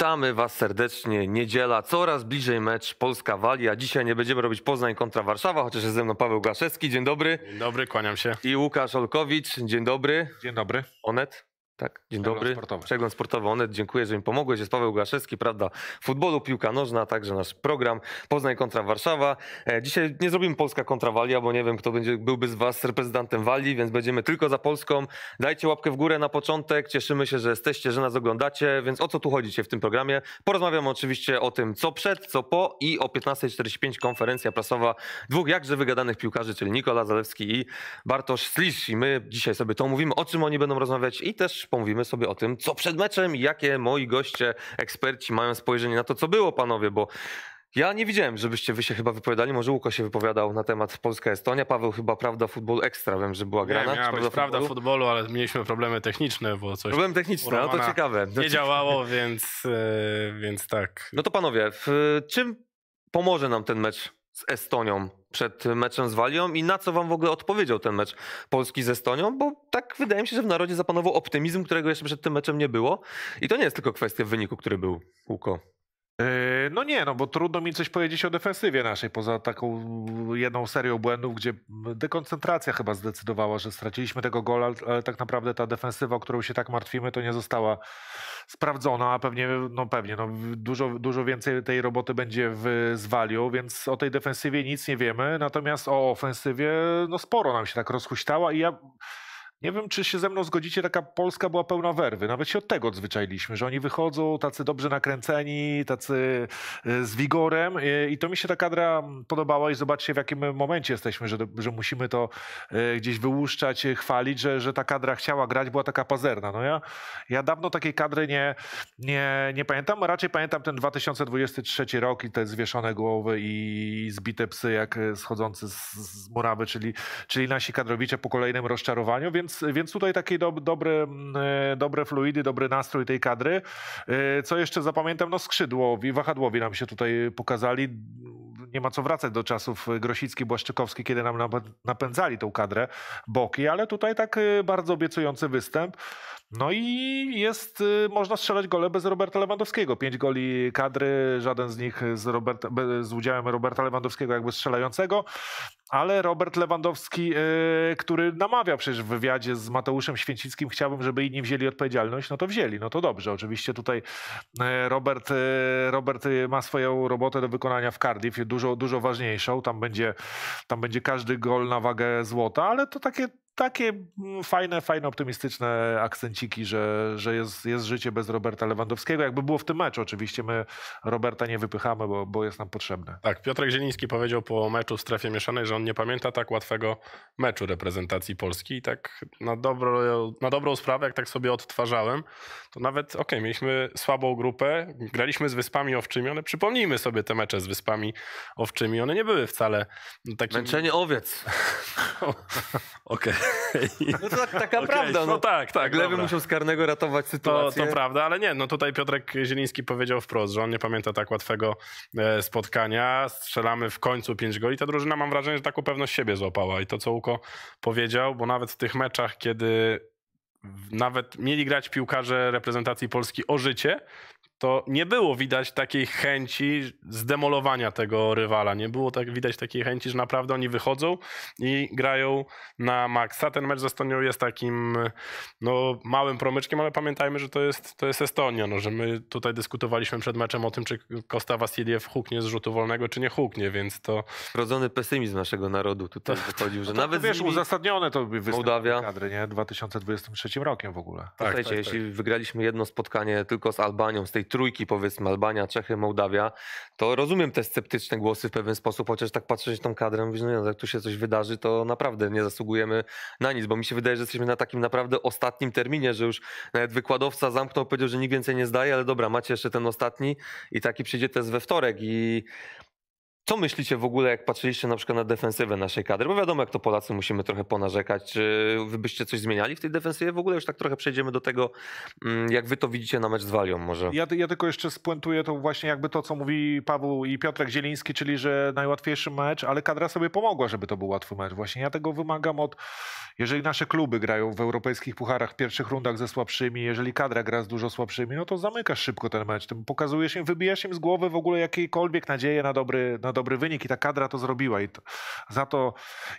Witamy Was serdecznie. Niedziela, coraz bliżej mecz Polska-Walia. Dzisiaj nie będziemy robić Poznań kontra Warszawa, chociaż jest ze mną Paweł Gaszewski. Dzień dobry. Dzień dobry, kłaniam się. I Łukasz Olkowicz. Dzień dobry. Dzień dobry. Onet. Tak. Dzień Przegląd dobry. Sportowy. Przegląd sportowy Onet. Dziękuję, że mi pomogłeś. Jest Paweł Głaszewski, prawda? Futbolu, piłka nożna, także nasz program Poznań kontra Warszawa. E, dzisiaj nie zrobimy Polska kontra Walia, bo nie wiem, kto będzie, byłby z Was reprezentantem Walii, więc będziemy tylko za Polską. Dajcie łapkę w górę na początek. Cieszymy się, że jesteście, że nas oglądacie, więc o co tu chodzicie w tym programie? Porozmawiamy oczywiście o tym, co przed, co po i o 15.45 konferencja prasowa dwóch jakże wygadanych piłkarzy, czyli Nikola Zalewski i Bartosz Slisz. I my dzisiaj sobie to mówimy, o czym oni będą rozmawiać i też pomówimy sobie o tym, co przed meczem i jakie moi goście, eksperci mają spojrzenie na to, co było, panowie, bo ja nie widziałem, żebyście wy się chyba wypowiadali. Może Łuko się wypowiadał na temat Polska-Estonia. Paweł chyba Prawda Futbol Ekstra, wiem, że była grana. Nie, miała prawda, prawda futbolu? futbolu? ale mieliśmy problemy techniczne, bo coś... Problemy techniczne, no to ciekawe. Nie działało, więc, e, więc tak. No to panowie, w, czym pomoże nam ten mecz z Estonią przed meczem z Walią i na co wam w ogóle odpowiedział ten mecz Polski ze Estonią, bo tak wydaje mi się, że w narodzie zapanował optymizm, którego jeszcze przed tym meczem nie było i to nie jest tylko kwestia wyniku, który był, Łuko. E, no nie, no bo trudno mi coś powiedzieć o defensywie naszej, poza taką jedną serią błędów, gdzie dekoncentracja chyba zdecydowała, że straciliśmy tego gola, ale tak naprawdę ta defensywa, o którą się tak martwimy, to nie została sprawdzona, a pewnie, no pewnie, no dużo, dużo więcej tej roboty będzie w zwaliu, więc o tej defensywie nic nie wiemy, natomiast o ofensywie, no sporo nam się tak rozhuśtała i ja nie wiem, czy się ze mną zgodzicie, taka Polska była pełna werwy. Nawet się od tego odzwyczailiśmy, że oni wychodzą tacy dobrze nakręceni, tacy e, z wigorem e, i to mi się ta kadra podobała i zobaczcie w jakim momencie jesteśmy, że, że musimy to e, gdzieś wyłuszczać, chwalić, że, że ta kadra chciała grać, była taka pazerna. No ja, ja dawno takiej kadry nie, nie, nie pamiętam, raczej pamiętam ten 2023 rok i te zwieszone głowy i zbite psy jak schodzący z, z murawy, czyli, czyli nasi kadrowicze po kolejnym rozczarowaniu, więc więc, więc tutaj takie do, dobre, mm, dobre fluidy, dobry nastrój tej kadry. E, co jeszcze zapamiętam, no skrzydłowi, wahadłowi nam się tutaj pokazali. Nie ma co wracać do czasów Grosicki, Błaszczykowski, kiedy nam napędzali tą kadrę boki, ale tutaj tak e, bardzo obiecujący występ. No i jest, y, można strzelać gole bez Roberta Lewandowskiego. Pięć goli kadry, żaden z nich z, Robert, z udziałem Roberta Lewandowskiego jakby strzelającego, ale Robert Lewandowski, y, który namawia przecież w wywiadzie z Mateuszem Święcickim, chciałbym, żeby inni wzięli odpowiedzialność, no to wzięli, no to dobrze. Oczywiście tutaj y, Robert, Robert ma swoją robotę do wykonania w Cardiff, dużo, dużo ważniejszą, tam będzie, tam będzie każdy gol na wagę złota, ale to takie takie mm, fajne, fajne, optymistyczne akcenciki, że, że jest, jest życie bez Roberta Lewandowskiego. Jakby było w tym meczu, oczywiście my Roberta nie wypychamy, bo, bo jest nam potrzebny. Tak, Piotr Zieliński powiedział po meczu w strefie mieszanej, że on nie pamięta tak łatwego meczu reprezentacji Polski i tak na, dobro, na dobrą sprawę, jak tak sobie odtwarzałem, to nawet, okej, okay, mieliśmy słabą grupę, graliśmy z Wyspami Owczymi, ale przypomnijmy sobie te mecze z Wyspami Owczymi, one nie były wcale no, takie... Męczenie owiec. Okej. Okay. No to tak, taka okay, prawda. No, no tak, tak. Lewy muszą z karnego ratować sytuację. To, to prawda, ale nie, no tutaj Piotrek Zieliński powiedział wprost, że on nie pamięta tak łatwego e, spotkania. Strzelamy w końcu pięć goli. Ta drużyna mam wrażenie, że taką pewność siebie złapała i to co Uko powiedział, bo nawet w tych meczach, kiedy nawet mieli grać piłkarze reprezentacji Polski o życie, to nie było widać takiej chęci zdemolowania tego rywala. Nie było tak widać takiej chęci, że naprawdę oni wychodzą i grają na maksa. Ten mecz z Estonią jest takim no, małym promyczkiem, ale pamiętajmy, że to jest, to jest Estonia. No, że my tutaj dyskutowaliśmy przed meczem o tym, czy Kosta Wasiliew huknie z rzutu wolnego, czy nie huknie, więc to... Rodzony pesymizm naszego narodu tutaj to, wychodził, że no nawet... Wiesz, uzasadnione to by Mołdawia kadry, nie? 2023 rokiem w ogóle. Tak, Słuchajcie, tak, tak. jeśli wygraliśmy jedno spotkanie tylko z Albanią, z tej trójki, powiedzmy, Albania, Czechy, Mołdawia, to rozumiem te sceptyczne głosy w pewien sposób, chociaż tak patrzeć się tą kadrę, mówisz, no jak tu się coś wydarzy, to naprawdę nie zasługujemy na nic, bo mi się wydaje, że jesteśmy na takim naprawdę ostatnim terminie, że już nawet wykładowca zamknął, powiedział, że nikt więcej nie zdaje, ale dobra, macie jeszcze ten ostatni i taki przyjdzie test we wtorek i co myślicie w ogóle, jak patrzyliście na przykład na defensywę naszej kadry? Bo wiadomo, jak to Polacy musimy trochę ponarzekać. Czy wy byście coś zmieniali w tej defensywie? W ogóle już tak trochę przejdziemy do tego, mm, jak wy to widzicie na mecz z Walią może. Ja, ja tylko jeszcze spuentuję to właśnie jakby to, co mówi Paweł i Piotrek Zieliński, czyli że najłatwiejszy mecz, ale kadra sobie pomogła, żeby to był łatwy mecz. Właśnie ja tego wymagam od... Jeżeli nasze kluby grają w europejskich pucharach w pierwszych rundach ze słabszymi, jeżeli kadra gra z dużo słabszymi, no to zamykasz szybko ten mecz. Tym pokazujesz im, wybijasz im z głowy w ogóle jakiekolwiek nadzieje na dobry, na dobry dobry wynik i ta kadra to zrobiła. I to, za to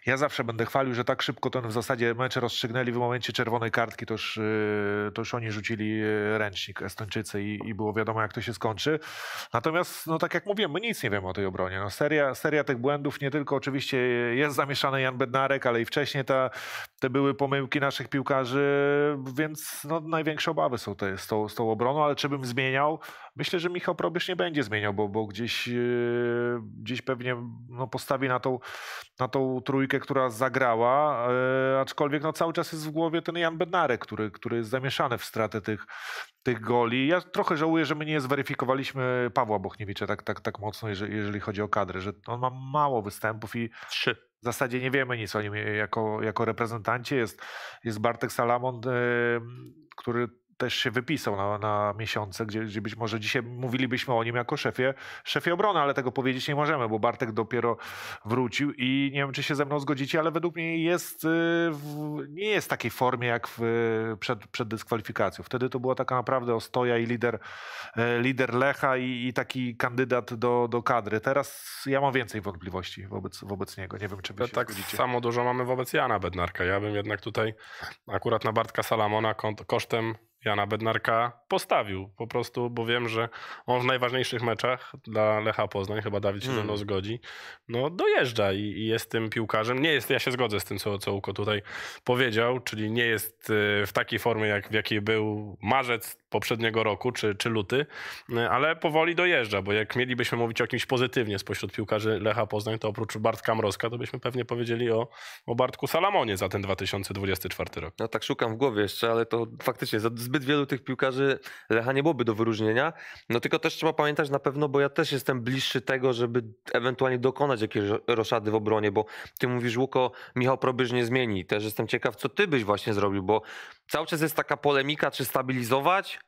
ja zawsze będę chwalił, że tak szybko ten w zasadzie mecz rozstrzygnęli w momencie czerwonej kartki, to już, y, to już oni rzucili y, ręcznik Estończycy i, i, było wiadomo jak to się skończy. Natomiast, no tak jak mówiłem, my nic nie wiemy o tej obronie. No, seria, seria tych błędów, nie tylko oczywiście jest zamieszany Jan Bednarek, ale i wcześniej ta, te były pomyłki naszych piłkarzy, więc no, największe obawy są te, z, tą, z tą obroną, ale czy bym zmieniał? Myślę, że Michał Probierz nie będzie zmieniał, bo, bo gdzieś, e, gdzieś pewnie no, postawi na tą, na tą trójkę, która zagrała, e, aczkolwiek no, cały czas jest w głowie ten Jan Bednarek, który, który jest zamieszany w stratę tych, tych goli. Ja trochę żałuję, że my nie zweryfikowaliśmy Pawła Bochniewicza tak, tak, tak mocno, jeżeli, jeżeli chodzi o kadrę, że on ma mało występów i... Trzy w zasadzie nie wiemy nic o nim jako, jako reprezentancie. Jest, jest Bartek Salamon, yy, który też się wypisał na, na miesiące, gdzie, gdzie być może dzisiaj mówilibyśmy o nim jako szefie, szefie obrony, ale tego powiedzieć nie możemy, bo Bartek dopiero wrócił i nie wiem, czy się ze mną zgodzicie, ale według mnie jest, y, nie jest w takiej formie jak w, przed, przed dyskwalifikacją. Wtedy to była taka naprawdę ostoja i lider, e, lider Lecha i, i taki kandydat do, do kadry. Teraz ja mam więcej wątpliwości wobec, wobec niego. Nie wiem, czy wy no się Tak zgodzicie. samo dużo mamy wobec Jana Bednarka. Ja bym jednak tutaj akurat na Bartka Salamona kosztem Jana Bednarka postawił po prostu, bo wiem, że on w najważniejszych meczach dla Lecha Poznań, chyba Dawid się hmm. ze mną hmm. zgodzi, no dojeżdża i, i, jest tym piłkarzem. Nie jest, ja się zgodzę z tym, co, co Uko tutaj powiedział, czyli nie jest y, w takiej formie, jak w jakiej był marzec poprzedniego roku czy, czy luty, y, ale powoli dojeżdża, bo jak mielibyśmy mówić o kimś pozytywnie spośród piłkarzy Lecha Poznań, to oprócz Bartka Mrozka, to byśmy pewnie powiedzieli o, o Bartku Salamonie za ten 2024 rok. No tak szukam w głowie jeszcze, ale to faktycznie zbyt wielu tych piłkarzy Lecha nie byłoby do wyróżnienia. No tylko też trzeba pamiętać na pewno, bo ja też jestem bliższy tego, żeby ewentualnie dokonać jakiejś roszady w obronie, bo ty mówisz, Łuko, Michał Probyż nie zmieni. Też jestem ciekaw, co ty byś właśnie zrobił, bo cały czas jest taka polemika, czy stabilizować,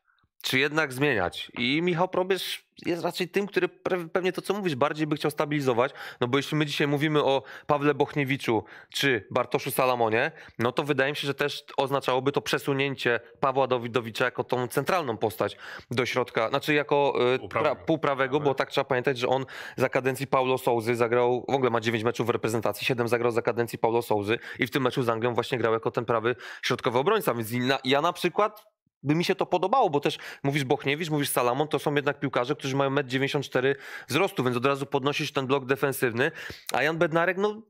czy jednak zmieniać. I Michał Probierz jest raczej tym, który pewnie to, co mówisz, bardziej by chciał stabilizować, no bo jeśli my dzisiaj mówimy o Pawle Bochniewiczu czy Bartoszu Salamonie, no to wydaje mi się, że też oznaczałoby to przesunięcie Pawła Dawidowicza jako tą centralną postać do środka, znaczy jako y, pra, półprawego, bo tak trzeba pamiętać, że on za kadencji Paulo Souzy zagrał, w ogóle ma 9 meczów w reprezentacji, 7 zagrał za kadencji Paulo Souzy i w tym meczu z Anglią właśnie grał jako ten prawy środkowy obrońca, więc ja na przykład by mi się to podobało, bo też mówisz Bochniewicz, mówisz Salamon, to są jednak piłkarze, którzy mają 1,94 m wzrostu, więc od razu podnosisz ten blok defensywny, a Jan Bednarek, no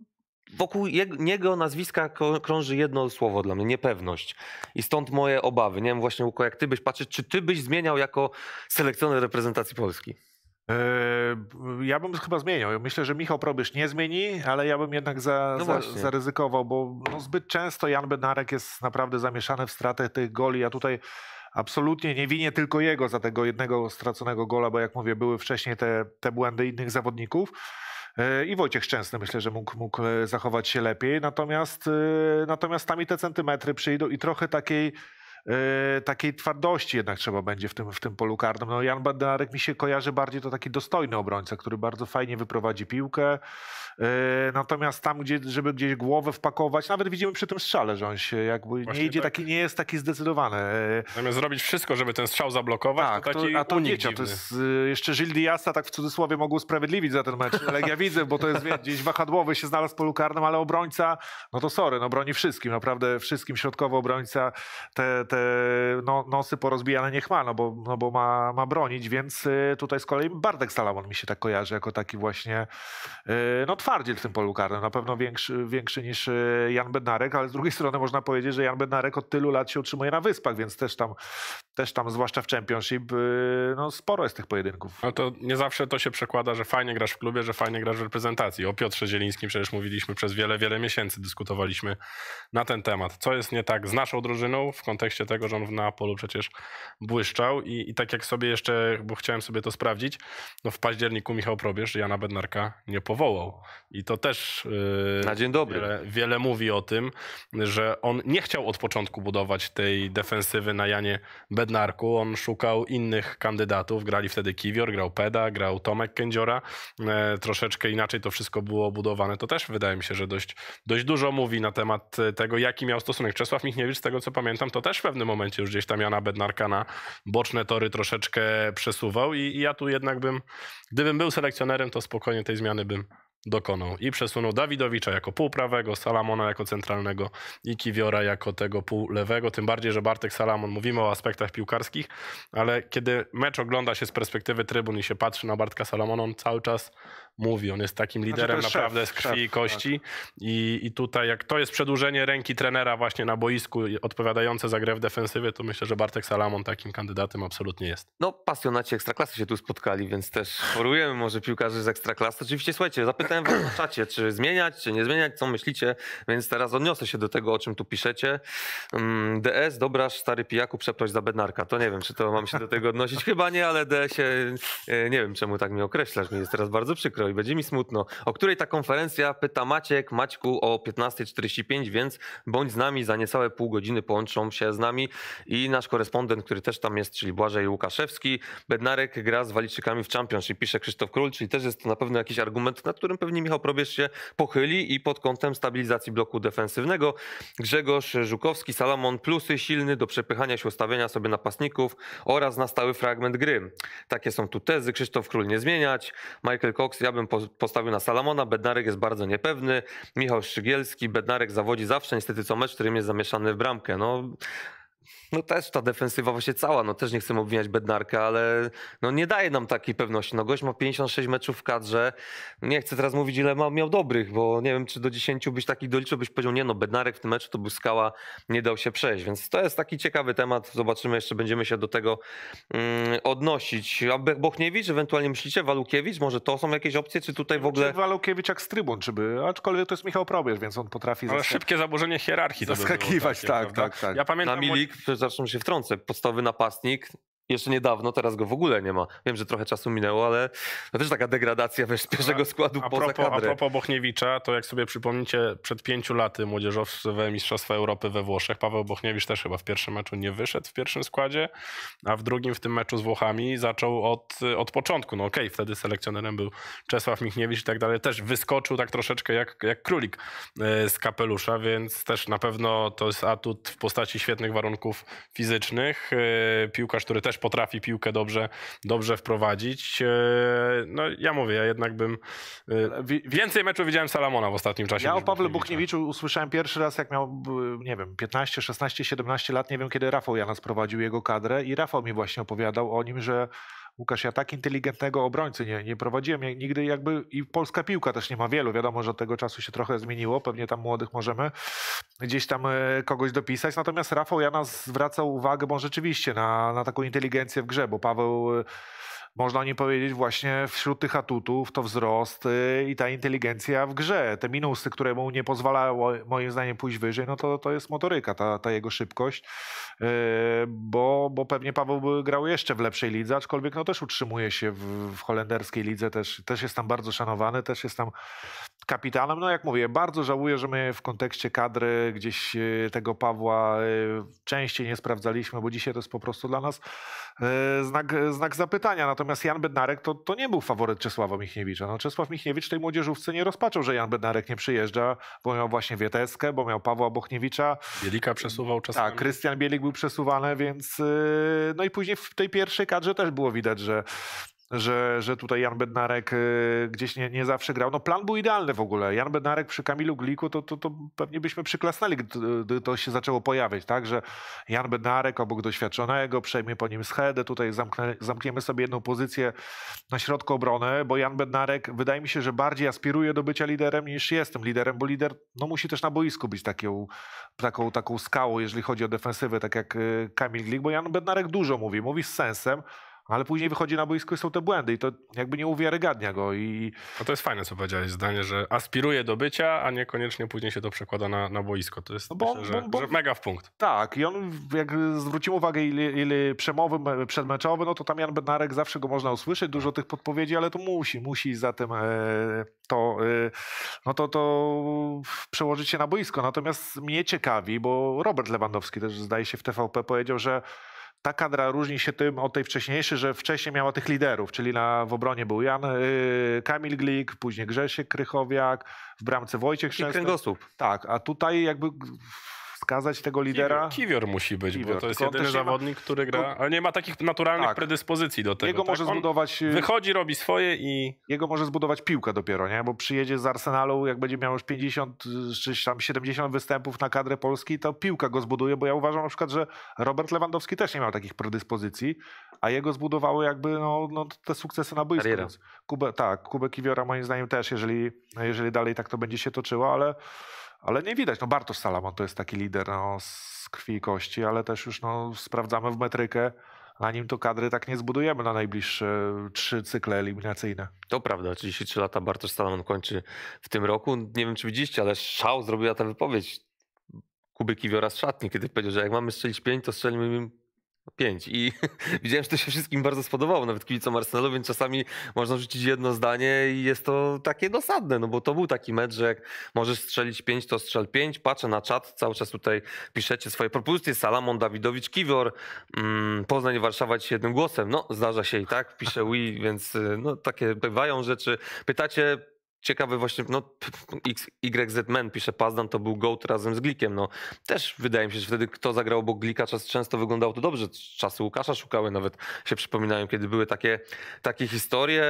wokół jego, niego nazwiska krąży jedno słowo dla mnie, niepewność. I stąd moje obawy. Nie wiem właśnie, Łuko, jak ty byś patrzył, czy ty byś zmieniał jako selekcjoner reprezentacji Polski? E, ja bym chyba zmienił. Myślę, że Michał Probysz nie zmieni, ale ja bym jednak za, no za, zaryzykował, bo no zbyt często Jan Benarek jest naprawdę zamieszany w stratę tych goli. Ja tutaj absolutnie nie winię tylko jego za tego jednego straconego gola, bo jak mówię, były wcześniej te, te błędy innych zawodników. E, I Wojciech Szczęsny myślę, że mógł, mógł e, zachować się lepiej. Natomiast, natomiast tam i te centymetry przyjdą i trochę takiej Yy, takiej twardości jednak trzeba będzie w tym, w tym polu karnym. No Jan Bednarek mi się kojarzy bardziej to taki dostojny obrońca, który bardzo fajnie wyprowadzi piłkę, E, natomiast tam, gdzie, żeby gdzieś głowę wpakować, nawet widzimy przy tym strzale, że on się jakby Właśnie nie idzie tak. taki, nie jest taki zdecydowany. E, Zamiast zrobić wszystko, żeby ten strzał zablokować, tak, to taki to, a to unik to jest, e, Jeszcze Gil Diasta tak w cudzysłowie mogło usprawiedliwić za ten mecz ja Widzę, bo to jest wie, gdzieś wahadłowy się znalazł po lukarnym, ale obrońca, no to sorry, no broni wszystkim, naprawdę wszystkim środkowo obrońca te, te no, nosy porozbijane niech ma, no bo, no bo ma, ma bronić, więc tutaj z kolei Bartek Salamon mi się tak kojarzy, jako taki właśnie, no twardziel w tym polu karnym, na pewno większy, większy niż e, Jan Bednarek, ale z drugiej strony można powiedzieć, że Jan Bednarek od tylu lat się utrzymuje na wyspach, więc też tam też tam, zwłaszcza w Championship, y, no sporo jest tych pojedynków. No to nie zawsze to się przekłada, że fajnie grasz w klubie, że fajnie grasz w reprezentacji. O Piotrze Zielińskim przecież mówiliśmy przez wiele, wiele miesięcy, dyskutowaliśmy na ten temat. Co jest nie tak z naszą drużyną w kontekście tego, że on w Neapolu przecież błyszczał i, i tak jak sobie jeszcze, bo chciałem sobie to sprawdzić, no w październiku Michał Probierz Jana Bednarka nie powołał. I to też yy, na dzień dobry. Wiele, wiele mówi o tym, że on nie chciał od początku budować tej defensywy na Janie Bednarka, Bednarku, on szukał innych kandydatów, grali wtedy Kiwior, grał Peda, grał Tomek Kędziora, e, troszeczkę inaczej to wszystko było budowane, to też wydaje mi się, że dość, dość dużo mówi na temat e, tego, jaki miał stosunek Czesław Michniewicz, z tego co pamiętam, to też w pewnym momencie już gdzieś tam Jana Bednarka na boczne tory troszeczkę przesuwał i, i ja tu jednak bym, gdybym był selekcjonerem, to spokojnie tej zmiany bym dokonał i przesunął Dawidowicza jako półprawego, Salamona jako centralnego i Kiwiora jako tego półlewego, tym bardziej, że Bartek Salamon, mówimy o aspektach piłkarskich, ale kiedy mecz ogląda się z perspektywy trybun i się patrzy na Bartka Salamona, on cały czas mówi. On jest takim znaczy, liderem znaczy, naprawdę szef, z krwi szef, i tak. kości. Tak. I, I tutaj, jak to jest przedłużenie ręki trenera właśnie na boisku, odpowiadające za grę w defensywie, to myślę, że Bartek Salamon takim kandydatem absolutnie jest. No, pasjonaci ekstraklasy się tu spotkali, więc też chorujemy może piłkarzy z ekstraklasy. Oczywiście, słuchajcie, zapytałem was na czacie, czy zmieniać, czy nie zmieniać, co myślicie, więc teraz odniosę się do tego, o czym tu piszecie. Mm, DS, dobra, stary pijaku, przeproś za bednarka. To nie wiem, czy to mam się do tego odnosić. Chyba nie, ale ds e, nie wiem, czemu tak mnie określasz, mi jest teraz bardzo przykro i będzie mi smutno. O której ta konferencja? Pyta Maciek, Maćku o 15.45, więc bądź z nami, za niecałe pół godziny połączą się z nami i nasz korespondent, który też tam jest, czyli Błażej Łukaszewski. Bednarek gra z Waliczykami w Champions czyli pisze Krzysztof Król, czyli też jest to na pewno jakiś argument, nad którym pewnie Michał Probierz się pochyli i pod kątem stabilizacji bloku defensywnego. Grzegorz Żukowski, Salamon, plusy silny do przepychania się, ustawienia sobie napastników oraz na stały fragment gry. Takie są tu tezy. Krzysztof Król nie zmieniać. Michael Cox, ja bym postawił na Salamona. Bednarek jest bardzo niepewny. Michał Szczygielski, Bednarek zawodzi zawsze, niestety co mecz, którym jest zamieszany w bramkę. No, no też ta defensywa właśnie cała, no też nie chcę obwiniać Bednarka, ale no nie daje nam takiej pewności. No gość ma 56 meczów w kadrze. Nie chcę teraz mówić ile ma, miał dobrych, bo nie wiem czy do 10 byś takich doliczył, byś powiedział nie no Bednarek w tym meczu to był skała, nie dał się przejść. Więc to jest taki ciekawy temat. Zobaczymy jeszcze, będziemy się do tego mm, odnosić. A Bochniewicz ewentualnie myślicie? Walukiewicz? Może to są jakieś opcje, czy tutaj w ogóle... Czy Walukiewicz jak z trybun, by, Aczkolwiek to jest Michał Probierz, więc on potrafi... Ale zaskak... szybkie zaburzenie hierarchii. Zaskakiwać, tak, tak, tak, tak, Ja pamiętam... Na Milik, zresztą się wtrącę, podstawowy napastnik jeszcze niedawno, teraz go w ogóle nie ma. Wiem, że trochę czasu minęło, ale no też taka degradacja wiesz, pierwszego składu a, a poza propos, kadrę. A propos Bochniewicza, to jak sobie przypomnicie, przed pięciu laty młodzieżowe Mistrzostwa Europy we Włoszech, Paweł Bochniewicz też chyba w pierwszym meczu nie wyszedł w pierwszym składzie, a w drugim w tym meczu z Włochami zaczął od, od początku. No okej, okay, wtedy selekcjonerem był Czesław Michniewicz i tak dalej, też wyskoczył tak troszeczkę jak, jak królik e, z kapelusza, więc też na pewno to jest atut w postaci świetnych warunków fizycznych. E, piłkarz, który też też potrafi piłkę dobrze, dobrze wprowadzić. E, no ja mówię, ja jednak bym... E, więcej meczów widziałem Salamona w ostatnim czasie. Ja o Pawle Buchniewiczu usłyszałem pierwszy raz, jak miał, nie wiem, 15, 16, 17 lat, nie wiem kiedy Rafał Jana sprowadził jego kadrę i Rafał mi właśnie opowiadał o nim, że Łukasz, ja tak inteligentnego obrońcy nie, nie prowadziłem ja nigdy jakby i polska piłka też nie ma wielu. Wiadomo, że od tego czasu się trochę zmieniło, pewnie tam młodych możemy gdzieś tam e, kogoś dopisać. Natomiast Rafał Jana zwracał uwagę, bo on rzeczywiście na, na taką inteligencję w grze, bo Paweł e, można o nim powiedzieć właśnie wśród tych atutów to wzrost y, i ta inteligencja w grze. Te minusy, które mu nie pozwalało moim zdaniem pójść wyżej, no to, to jest motoryka, ta, ta jego szybkość, y, bo, bo pewnie Paweł by grał jeszcze w lepszej lidze, aczkolwiek no też utrzymuje się w, w holenderskiej lidze, też, też jest tam bardzo szanowany, też jest tam kapitanem. No jak mówię, bardzo żałuję, że my w kontekście kadry gdzieś e, tego Pawła e, częściej nie sprawdzaliśmy, bo dzisiaj to jest po prostu dla nas e, znak, znak zapytania. Natomiast Jan Bednarek to, to nie był faworyt Czesława Michniewicza. No, Czesław Michniewicz tej młodzieżówce nie rozpaczał, że Jan Bednarek nie przyjeżdża, bo miał właśnie Wieteskę, bo miał Pawła Bochniewicza. Bielika przesuwał czasami. Tak, Krystian Bielik był przesuwany, więc no i później w tej pierwszej kadrze też było widać, że że, że tutaj Jan Bednarek y, gdzieś nie, nie zawsze grał. No plan był idealny w ogóle. Jan Bednarek przy Kamilu Gliku to, to, to pewnie byśmy przyklasnęli, gdy to się zaczęło pojawiać, tak? Że Jan Bednarek obok doświadczonego przejmie po nim schedę, tutaj zamknę, zamkniemy sobie jedną pozycję na środku obrony, bo Jan Bednarek wydaje mi się, że bardziej aspiruje do bycia liderem niż jestem liderem, bo lider no, musi też na boisku być taką, taką, taką skałą, jeżeli chodzi o defensywę, tak jak y, Kamil Glik, bo Jan Bednarek dużo mówi, mówi z sensem, ale później wychodzi na boisko i są te błędy i to jakby nie uwiarygadnia go. I... No to jest fajne, co powiedziałeś, zdanie, że aspiruje do bycia, a niekoniecznie później się to przekłada na, na boisko. To jest no bo, myślę, że, bo, bo... że, mega w punkt. Tak, i on jak zwrócił uwagę, ile, ile przemowy przedmeczowe, no to tam Jan Bednarek zawsze go można usłyszeć, dużo tych podpowiedzi, ale to musi, musi za tym e, to, e, no to, to przełożyć się na boisko. Natomiast mnie ciekawi, bo Robert Lewandowski też zdaje się w TVP powiedział, że ta kadra różni się tym od tej wcześniejszej, że wcześniej miała tych liderów, czyli na, w obronie był Jan yy, Kamil Glik, później Grzesiek Krychowiak, w bramce Wojciech Szczęsny. I kręgosłup. Tak, a tutaj jakby wskazać tego lidera? Kiwior musi być, Kiwior. bo to jest Tylko jedyny zawodnik, ma... który gra, ale nie ma takich naturalnych tak. predyspozycji do tego. Jego tak? może zbudować... On y- wychodzi, robi swoje i... Jego może zbudować piłka dopiero, nie? Bo przyjedzie z Arsenalu, jak będzie miał już 50 y, czy tam 70 występów na kadrę Polski, to piłka go zbuduje, bo ja uważam na przykład, że Robert Lewandowski też nie miał takich predyspozycji, a jego zbudowały jakby no, no te sukcesy na boisku. Kubę, tak, Kubę Kiwiora moim zdaniem też, jeżeli, jeżeli dalej tak to będzie się toczyło, ale ale nie widać. No Bartosz Salamon to jest taki lider no, z krwi i kości, ale też już no, sprawdzamy w metrykę, na nim to kadry tak nie zbudujemy na najbliższe y, trzy cykle eliminacyjne. To prawda, 33 lata Bartosz Salamon kończy w tym roku. Nie wiem, czy widzieliście, ale szał zrobiła ta wypowiedź Kuby Kiwiora z szatni, kiedy powiedział, że jak mamy strzelić pięć, to strzelimy im no, pięć. I widziałem, że to się wszystkim bardzo spodobało, nawet kibicom Arsenalu, więc czasami można rzucić jedno zdanie i jest to takie dosadne, no bo to był taki mecz, że jak możesz strzelić pięć, to strzel pięć. Patrzę na czat, cały czas tutaj piszecie swoje propozycje. Salamon, Dawidowicz, Kiwior, mm, Poznań, Warszawa ci jednym głosem. No, zdarza się i tak, pisze Wii, więc y, no, takie bywają rzeczy. Pytacie, ciekawe właśnie, no XYZ Men pisze Pazdan, to był GOAT razem z Glikiem, no też wydaje mi się, że wtedy kto zagrał, bo Glika czas, często wyglądało to dobrze, czasy Łukasza szukały nawet, się przypominają, kiedy były takie, takie historie,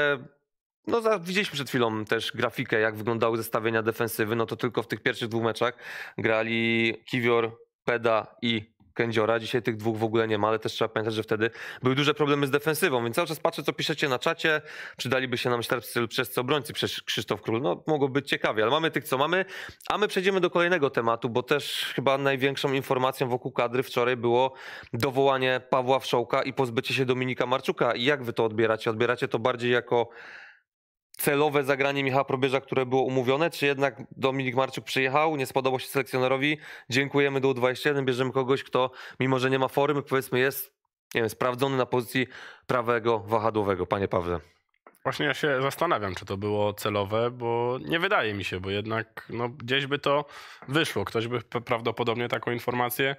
no, widzieliśmy przed chwilą też grafikę, jak wyglądały zestawienia defensywy. No to tylko w tych pierwszych dwóch meczach grali Kiwior, Peda i kędziora. Dzisiaj tych dwóch w ogóle nie ma, ale też trzeba pamiętać, że wtedy były duże problemy z defensywą, więc cały czas patrzę, co piszecie na czacie. Przydaliby się nam ślepcy przez co obrońcy, przez Krzysztof Król. No, mogło być ciekawie, ale mamy tych, co mamy. A my przejdziemy do kolejnego tematu, bo też chyba największą informacją wokół kadry wczoraj było dowołanie Pawła Wszołka i pozbycie się Dominika Marczuka. I jak wy to odbieracie? Odbieracie to bardziej jako celowe zagranie Michała Probierza, które było umówione, czy jednak Dominik Marczyk przyjechał, nie spodobał się selekcjonerowi, dziękujemy do U21, bierzemy kogoś, kto mimo, że nie ma formy, powiedzmy jest nie wiem, sprawdzony na pozycji prawego wahadłowego, panie Pawle. Właśnie ja się zastanawiam, czy to było celowe, bo nie wydaje mi się, bo jednak no, gdzieś by to wyszło. Ktoś by prawdopodobnie taką informację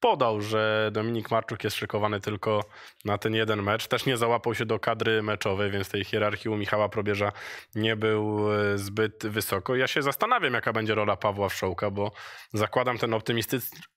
podał, że Dominik Marczuk jest szykowany tylko na ten jeden mecz. Też nie załapał się do kadry meczowej, więc tej hierarchii u Michała Probierza nie był e, zbyt wysoko. Ja się zastanawiam, jaka będzie rola Pawła Wszołka, bo zakładam ten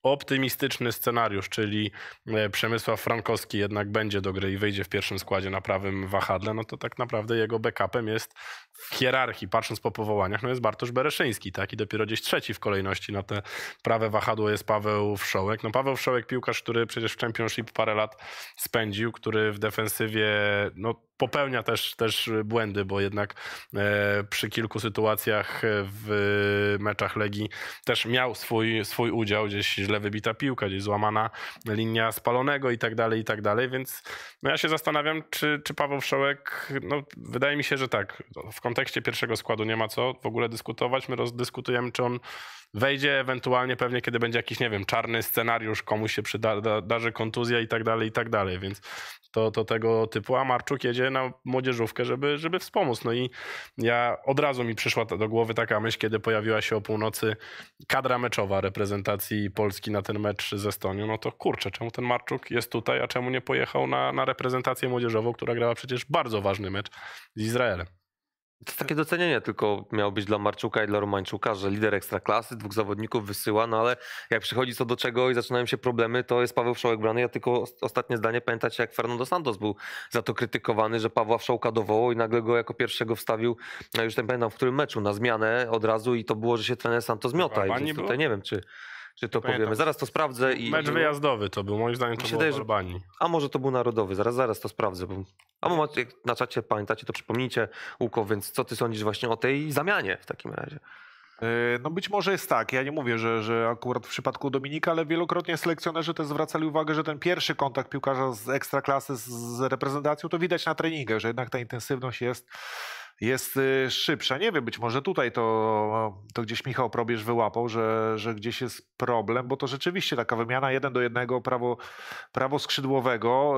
optymistyczny scenariusz, czyli e, Przemysław Frankowski jednak będzie do gry i wyjdzie w pierwszym składzie na prawym wahadle, no to tak naprawdę naprawdę jego backupem jest w hierarchii, patrząc po powołaniach, no jest Bartosz Bereszyński, tak? I dopiero gdzieś trzeci w kolejności na te prawe wahadło jest Paweł Wszołek. No Paweł Wszołek, piłkarz, który przecież w Championship parę lat spędził, który w defensywie, no popełnia też, też błędy, bo jednak e, przy kilku sytuacjach w meczach Legii też miał swój, swój udział, gdzieś źle wybita piłka, gdzieś złamana linia spalonego i tak dalej, i tak dalej, więc no ja się zastanawiam, czy, czy Paweł Wszołek no, wydaje mi się, że tak, no, w kontekście pierwszego składu nie ma co w ogóle dyskutować. My rozdyskutujemy, czy on wejdzie ewentualnie pewnie, kiedy będzie jakiś, nie wiem, czarny scenariusz, komuś się przydarzy kontuzja i tak dalej, i tak dalej, więc to, to tego typu, a Marczuk jedzie na młodzieżówkę, żeby, żeby wspomóc. No i ja od razu mi przyszła do głowy taka myśl, kiedy pojawiła się o północy kadra meczowa reprezentacji Polski na ten mecz ze Estonią, no to kurczę, czemu ten Marczuk jest tutaj, a czemu nie pojechał na, na reprezentację młodzieżową, która grała przecież bardzo ważny mecz z Izraelem. To takie docenienie tylko miało być dla Marczuka i dla Romańczuka, że lider ekstraklasy, dwóch zawodników wysyła, no ale jak przychodzi co do czego i zaczynają się problemy, to jest Paweł Wszołek brany. Ja tylko ostatnie zdanie pamiętacie, jak Fernando Santos był za to krytykowany, że Pawła Wszołka dowołał i nagle go jako pierwszego wstawił, no już nie pamiętam w którym meczu, na zmianę od razu i to było, że się trener Santos miota. I tutaj nie wiem, czy czy to Pamiętam. powiemy. Zaraz to sprawdzę. I... Mecz wyjazdowy to był, moim zdaniem to się było w Albanii. A może to był narodowy, zaraz, zaraz to sprawdzę. Bo... A moment, jak na czacie pamiętacie, to przypomnijcie, Łuko, więc co ty sądzisz właśnie o tej zamianie w takim razie? E, no być może jest tak, ja nie mówię, że, że akurat w przypadku Dominika, ale wielokrotnie selekcjonerzy też zwracali uwagę, że ten pierwszy kontakt piłkarza z ekstraklasy z reprezentacją to widać na treningu że jednak ta intensywność jest jest y, szybsza. Nie wiem, być może tutaj to, to gdzieś Michał Probierz wyłapał, że, że gdzieś jest problem, bo to rzeczywiście taka wymiana jeden do jednego prawo, prawo skrzydłowego.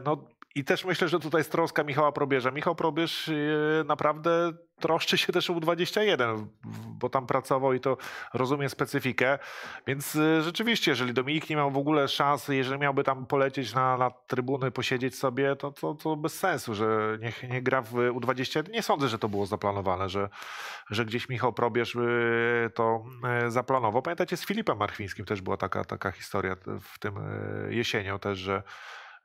Y, no, i też myślę, że tutaj jest troska Michała Probierza. Michał Probierz y, naprawdę troszczy się też o U21, bo tam pracował i to rozumie specyfikę. Więc y, rzeczywiście, jeżeli Dominik nie miał w ogóle szansy, jeżeli miałby tam polecieć na, na trybuny, posiedzieć sobie, to, to, to bez sensu, że nie, nie gra w U21. Nie sądzę, że to było zaplanowane, że, że gdzieś Michał Probierz y, to zaplanował. Pamiętacie, z Filipem Marchwińskim też była taka, taka historia w tym jesienią też, że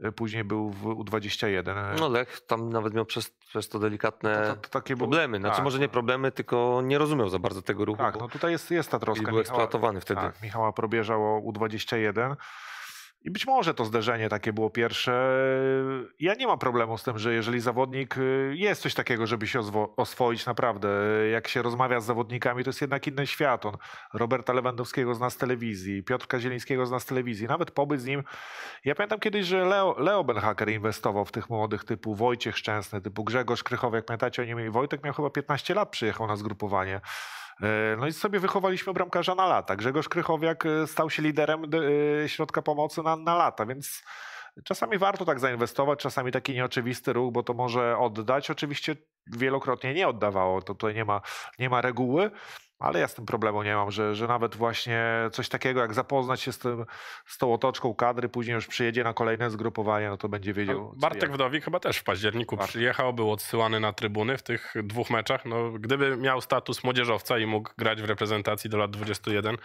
E, później był w U21. E, no Lech tam nawet miał przez, przez to delikatne to, to, to takie problemy. Znaczy tak. może nie tak. problemy, tylko nie rozumiał za bardzo tego ruchu. Tak, no tutaj jest, jest ta troska. I był Michała, eksploatowany wtedy. Tak, Michała probierzał o U21. I być może to zderzenie takie było pierwsze. Ja nie mam problemu z tym, że jeżeli zawodnik y, jest coś takiego, żeby się oswoić naprawdę. Jak się rozmawia z zawodnikami, to jest jednak inny świat. On Roberta Lewandowskiego zna z telewizji, Piotrka Zielińskiego zna z telewizji, nawet pobyt z nim. Ja pamiętam kiedyś, że Leo, Leo Benhaker inwestował w tych młodych typu Wojciech Szczęsny, typu Grzegorz Krychowiak. Jak pamiętacie o nim, Wojtek miał chyba 15 lat, przyjechał na zgrupowanie. E, no i sobie wychowaliśmy bramkarza na lata. Grzegorz Krychowiak e, stał się liderem e, środka pomocy na, na lata, więc czasami warto tak zainwestować, czasami taki nieoczywisty ruch, bo to może oddać. Oczywiście wielokrotnie nie oddawało, to tutaj nie ma, nie ma reguły, ale ja z tym problemu nie mam, że, że nawet właśnie coś takiego, jak zapoznać się z, tym, z tą otoczką kadry, później już przyjedzie na kolejne zgrupowanie, no to będzie no, wiedział. No, Bartek Wdowik chyba też w październiku Bartek. przyjechał, był odsyłany na trybuny w tych dwóch meczach. No, gdyby miał status młodzieżowca i mógł grać w reprezentacji do lat 21,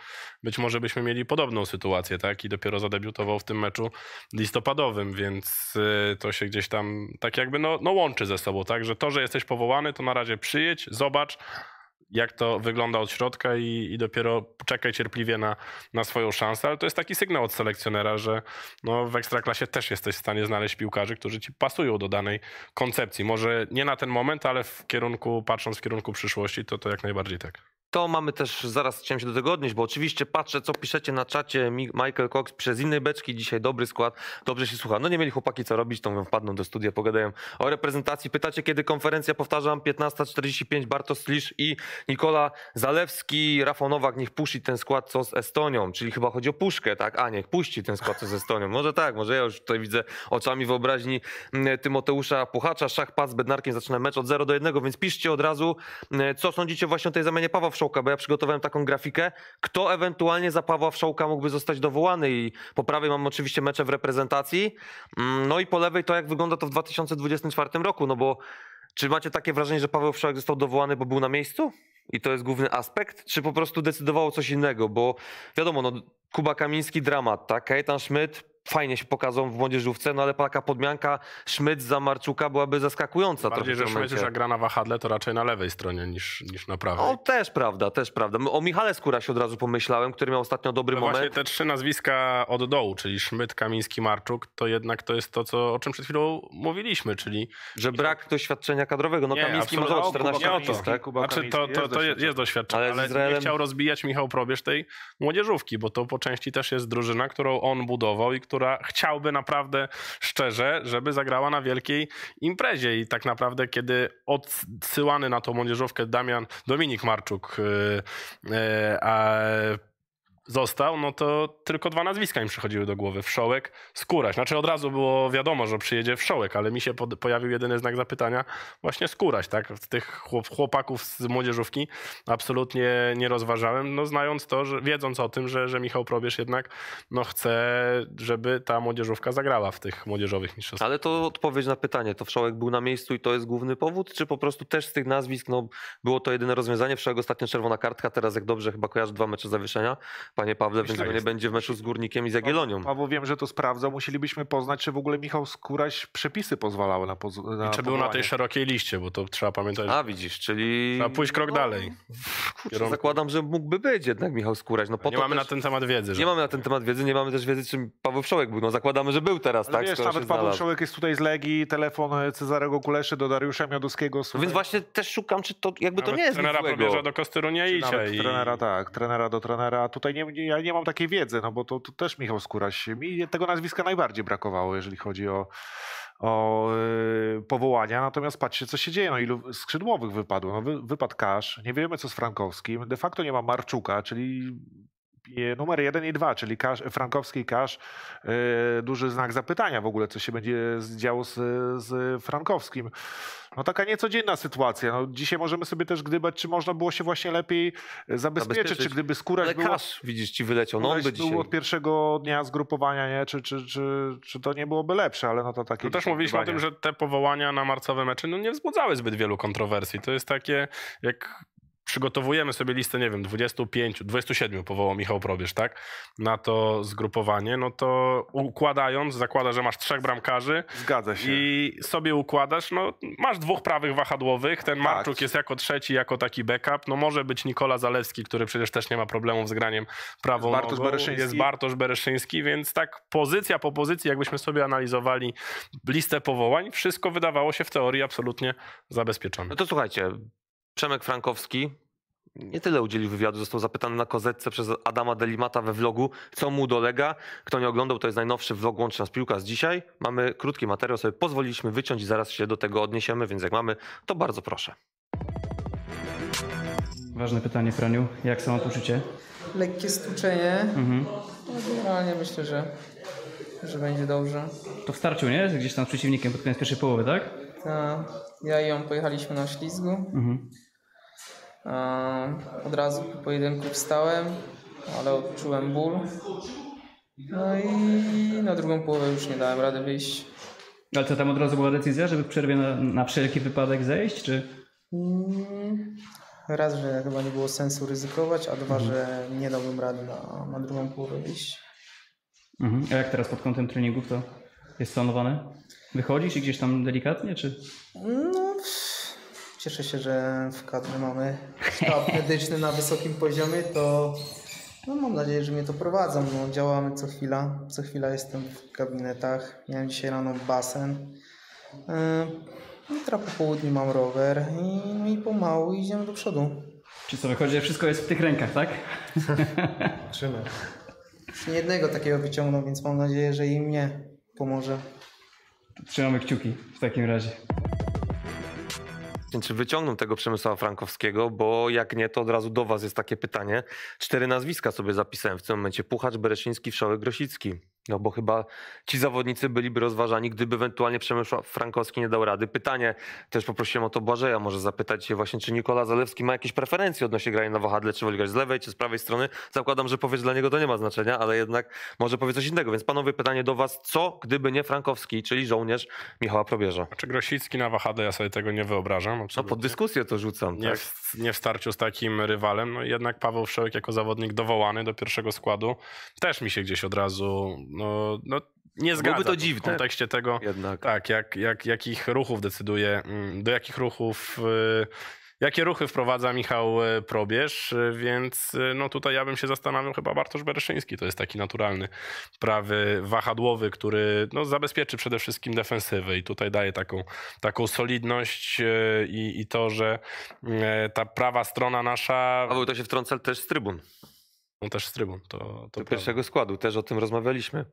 być może byśmy mieli podobną sytuację, tak? I dopiero zadebiutował w tym meczu listopadowym, więc y, to się gdzieś tam tak jakby no, no łączy ze sobą, tak? Że to, że jesteś powołany, to na razie przyjedź, zobacz, jak to wygląda od środka i, i dopiero czekaj cierpliwie na, na swoją szansę, ale to jest taki sygnał od selekcjonera, że no, w ekstraklasie też jesteś w stanie znaleźć piłkarzy, którzy ci pasują do danej koncepcji. Może nie na ten moment, ale w kierunku, patrząc w kierunku przyszłości, to to jak najbardziej tak. To mamy też, zaraz chciałem się do tego odnieść, bo oczywiście patrzę, co piszecie na czacie. Michael Cox przez inne beczki, dzisiaj dobry skład, dobrze się słucha. No nie mieli chłopaki co robić, to mówią, wpadną do studia, pogadają o reprezentacji. Pytacie, kiedy konferencja, powtarzam, 15.45, Bartosz Slisz i Nikola Zalewski. Rafał Nowak niech puści ten skład, co z Estonią, czyli chyba chodzi o puszkę, tak? A, niech puści ten skład, co z Estonią. Może tak, może ja już tutaj widzę oczami wyobraźni mm, Tymoteusza Puchacza. Szach, pas z Bednarkiem zaczyna mecz od 0 do 1, więc piszcie od razu, mm, co sądzicie właśnie o tej zamianie Pawła Pawła bo ja przygotowałem taką grafikę, kto ewentualnie za Pawła Wszołka mógłby zostać dowołany i po prawej mam oczywiście mecze w reprezentacji, mm, no i po lewej to jak wygląda to w 2024 roku, no bo czy macie takie wrażenie, że Paweł Wszołek został dowołany, bo był na miejscu? I to jest główny aspekt, czy po prostu decydowało coś innego? Bo wiadomo, no, Kuba Kamiński dramat, tak? Kajtan Szmyt fajnie się pokazał w młodzieżówce, no ale taka podmianka Szmyt za Marczuka byłaby zaskakująca Bardziej, trochę. Bardziej, że gra na wahadle, to raczej na lewej stronie niż, niż na prawej. O też prawda, też prawda. O Michale Skóra się od razu pomyślałem, który miał ostatnio dobry no moment. właśnie te trzy nazwiska od dołu, czyli Szmyt, Kamiński, Marczuk, to jednak to jest to, co, o czym przed chwilą mówiliśmy, czyli... Że brak doświadczenia kadrowego. No nie, Kamiński ma 14 lat. Tak? Znaczy, to, to, to jest, jest doświadczenie, ale, ale nie chciał rozbijać Michał Probierz tej młodzieżówki, bo to po części też jest drużyna, którą on budował i którą która chciałby naprawdę szczerze, żeby zagrała na wielkiej imprezie. I tak naprawdę, kiedy odsyłany na tą młodzieżówkę Damian Dominik Marczuk, y, y, a został, no to tylko dwa nazwiska im przychodziły do głowy. Wszołek, Skóraś. Znaczy od razu było wiadomo, że przyjedzie Wszołek, ale mi się pod, pojawił jedyny znak zapytania, właśnie Skóraś, tak? Tych chłop, chłopaków z młodzieżówki absolutnie nie rozważałem, no znając to, że, wiedząc o tym, że, że Michał Probierz jednak no chce, żeby ta młodzieżówka zagrała w tych młodzieżowych mistrzostwach. Ale to odpowiedź na pytanie, to Wszołek był na miejscu i to jest główny powód, czy po prostu też z tych nazwisk, no było to jedyne rozwiązanie, Wszołek ostatnio czerwona kartka, teraz jak dobrze chyba kojarzy dwa mecze zawieszenia, Panie Pawle, więc nie będzie w meczu z Górnikiem i Zagielonią. Paweł, wiem, że to sprawdzał. Musielibyśmy poznać, czy w ogóle Michał Skóraś przepisy pozwalały na, poz na I czy był na tej szerokiej liście, bo to trzeba pamiętać. A, widzisz, czyli... Trzeba pójść krok no, dalej. Kurczę, zakładam, że mógłby być jednak Michał Skóraś. No, po nie mamy też... na ten temat wiedzy. Nie mamy na ten temat wiedzy, nie mamy też wiedzy, czym Paweł Wszołek był. No zakładamy, że był teraz, Ale tak? Wiesz, nawet Paweł Wszołek jest tutaj z Legii, telefon Cezarego Kuleszy do Dariusza Miodowskiego. No słuchaj. Więc właśnie też szukam, czy to jakby nawet to nie jest trenera nic do Kostyrunia i trenera, tak, trenera do trenera. Tutaj nie, ja nie mam takiej wiedzy, no bo to, to też Michał Skóraś. Mi tego nazwiska najbardziej brakowało, jeżeli chodzi o, o yy, powołania. Natomiast patrzcie, co się dzieje. No ilu skrzydłowych wypadło. No, wy, wypadł Kasz, nie wiemy co z Frankowskim. De facto nie ma Marczuka, czyli numer jeden i dwa, czyli kasz, frankowski kasz, e, duży znak zapytania w ogóle, co się będzie działo z, z frankowskim. No taka niecodzienna sytuacja. No, dzisiaj możemy sobie też gdybać, czy można było się właśnie lepiej zabezpieczyć, zabezpieczyć. czy gdyby skóra Ale kasz, widzisz, ci wyleciał. No on by dzisiaj... od pierwszego dnia zgrupowania, nie? Czy, czy, czy, czy to nie byłoby lepsze, ale no to takie... No też mówiliśmy o tym, że te powołania na marcowe mecze no, nie wzbudzały zbyt wielu kontrowersji. To jest takie, jak przygotowujemy sobie listę, nie wiem, 25, 27 powołał Michał Probierz, tak? Na to zgrupowanie, no to układając, zakłada, że masz trzech bramkarzy. Zgadza się. I sobie układasz, no masz dwóch prawych wahadłowych, ten tak. Marczuk jest jako trzeci, jako taki backup, no może być Nikola Zalewski, który przecież też nie ma problemów z graniem prawą jest Bartosz nogą. Bereszyński. Jest Bartosz Bereszyński, więc tak pozycja po pozycji, jakbyśmy sobie analizowali listę powołań, wszystko wydawało się w teorii absolutnie zabezpieczone. No to słuchajcie, Przemek Frankowski nie tyle udzielił wywiadu, został zapytany na kozetce przez Adama Delimata we vlogu, co mu dolega. Kto nie oglądał, to jest najnowszy vlog Łączy z Piłka z dzisiaj. Mamy krótki materiał, sobie pozwoliliśmy wyciąć i zaraz się do tego odniesiemy, więc jak mamy, to bardzo proszę. Ważne pytanie, Franiu. Jak poczucie? Lekkie stuczenie. Mhm. No, generalnie myślę, że, że będzie dobrze. To w starciu, nie? Gdzieś tam z przeciwnikiem pod koniec pierwszej połowy, tak? Tak. Ja i ją pojechaliśmy na ślizgu. Mhm. Od razu po pojedynku wstałem, ale odczułem ból. No i na drugą połowę już nie dałem rady wyjść. Ale to tam od razu była decyzja, żeby w przerwie na, na wszelki wypadek zejść, czy? Mm, raz, że chyba nie było sensu ryzykować, a dwa, mhm. że nie dałbym rady na, na drugą połowę wyjść. Mhm. A jak teraz pod kątem treningów to jest planowane? Wychodzisz gdzieś tam delikatnie, czy? No, cieszę się, że w kadrze mamy sztab medyczny na wysokim poziomie, to no, mam nadzieję, że mnie to prowadzą. No, działamy co chwila, co chwila jestem w gabinetach. Miałem dzisiaj rano basen. E, jutro po południu mam rower i, no i pomału idziemy do przodu. Czy co, wychodzi, że wszystko jest w tych rękach, tak? Trzymaj. Już nie jednego takiego wyciągnął, więc mam nadzieję, że i mnie pomoże. Trzymamy kciuki w takim razie. Czy wyciągną tego Przemysława Frankowskiego, bo jak nie, to od razu do was jest takie pytanie. Cztery nazwiska sobie zapisałem w tym momencie. Puchacz, Bereszyński, Wszołek, Grosicki. No bo chyba ci zawodnicy byliby rozważani, gdyby ewentualnie Przemysław Frankowski nie dał rady. Pytanie, też poprosiłem o to Błażeja, może zapytać się właśnie, czy Nikola Zalewski ma jakieś preferencje odnośnie grania na wahadle, czy woli grać z lewej, czy z prawej strony. Zakładam, że powiedz dla niego to nie ma znaczenia, ale jednak może powie coś innego. Więc panowie, pytanie do was, co gdyby nie Frankowski, czyli żołnierz Michała Probierza? Czy Grosicki na wahadle, ja sobie tego nie wyobrażam. No pod dyskusję to rzucam. Nie, tak? w, nie w starciu z takim rywalem, no jednak Paweł Wszelk jako zawodnik dowołany do pierwszego składu też mi się gdzieś od razu no, no nie zgadza Byłoby to dziwne. W kontekście tego, Jednak. tak, jak, jak, jakich ruchów decyduje, mm, do jakich ruchów, y, jakie ruchy wprowadza Michał y, Probierz, y, więc no tutaj ja bym się zastanawiał, chyba Bartosz Bereszyński to jest taki naturalny, prawy wahadłowy, który no, zabezpieczy przede wszystkim defensywę i tutaj daje taką, taką solidność i, i to, że ta prawa strona nasza... Paweł, to się wtrącę też z trybun. On no też z trybun. To, to Do pierwszego składu, też o tym rozmawialiśmy.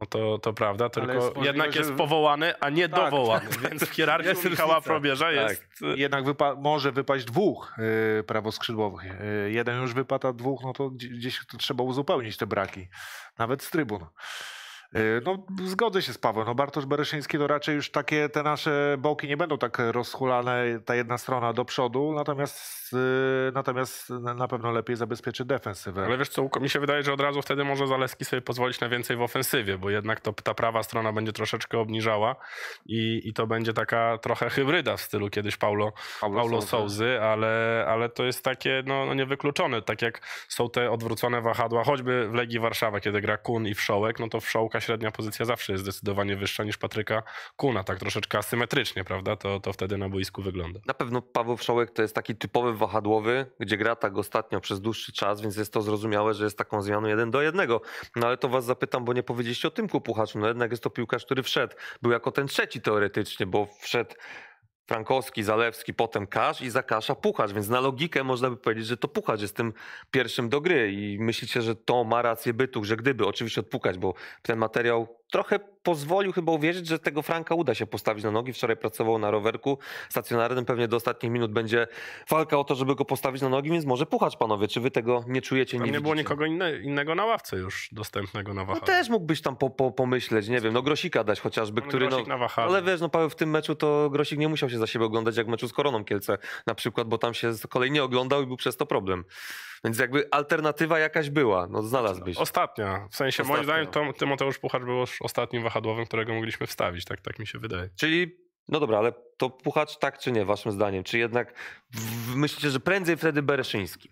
No to, to prawda, tylko jednak jest że... powołany, a nie tak, tak. dowołany, tak, więc w hierarchii tak. jest Michała Probierza jest... Jednak wypa może wypaść dwóch yy, prawoskrzydłowych. Yy, jeden już wypada, dwóch, no to gdzieś to trzeba uzupełnić te braki, nawet z trybun. E, no, zgodzę się z Pawłem. No, Bartosz Bereszyński to raczej już takie te nasze bołki nie będą tak rozchulane, ta jedna strona do przodu, natomiast, e, natomiast na pewno lepiej zabezpieczy defensywę. Ale wiesz co, mi się wydaje, że od razu wtedy może Zaleski sobie pozwolić na więcej w ofensywie, bo jednak to ta prawa strona będzie troszeczkę obniżała i, i to będzie taka trochę hybryda w stylu kiedyś Paulo, Paulo, Paulo Souzy, ale, ale to jest takie no, no niewykluczone, tak jak są te odwrócone wahadła, choćby w Legii Warszawa, kiedy gra Kun i Wszołek, no to Wszołka taka średnia pozycja zawsze jest zdecydowanie wyższa niż Patryka Kuna, tak troszeczkę asymetrycznie, prawda? To, to wtedy na boisku wygląda. Na pewno Paweł Wszołek to jest taki typowy wahadłowy, gdzie gra tak ostatnio przez dłuższy czas, więc jest to zrozumiałe, że jest taką zmianą jeden do jednego. No ale to was zapytam, bo nie powiedzieliście o Tymku Puchaczu, no jednak jest to piłkarz, który wszedł. Był jako ten trzeci teoretycznie, bo wszedł Frankowski, Zalewski, potem Kasz i za Kasza Puchacz, więc na logikę można by powiedzieć, że to Puchacz jest tym pierwszym do gry i myślicie, że to ma rację bytu, że gdyby, oczywiście odpukać, bo ten materiał trochę pozwolił chyba uwierzyć, że tego Franka uda się postawić na nogi. Wczoraj pracował na rowerku stacjonarnym, pewnie do ostatnich minut będzie walka o to, żeby go postawić na nogi, więc może puchać panowie. Czy wy tego nie czujecie? nie, nie było nikogo inne, innego na ławce już dostępnego na wahadle. No też mógłbyś tam po, po, pomyśleć, nie wiem, no Grosika dać chociażby, no, który... No grosik no, na wahadle. Ale wiesz, no Paweł, w tym meczu to Grosik nie musiał się za siebie oglądać jak w meczu z Koroną Kielce na przykład, bo tam się nie oglądał i był przez to problem. Więc jakby alternatywa jakaś była, no znalazłbyś. Ostatnia, w sensie Ostatnia. moim zdaniem to Tymoteusz Puchacz był ostatnim wahadłowym, którego mogliśmy wstawić, tak, tak mi się wydaje. Czyli no dobra, ale to Puchacz tak czy nie, waszym zdaniem? Czy jednak myślicie, że prędzej wtedy Bereszyński?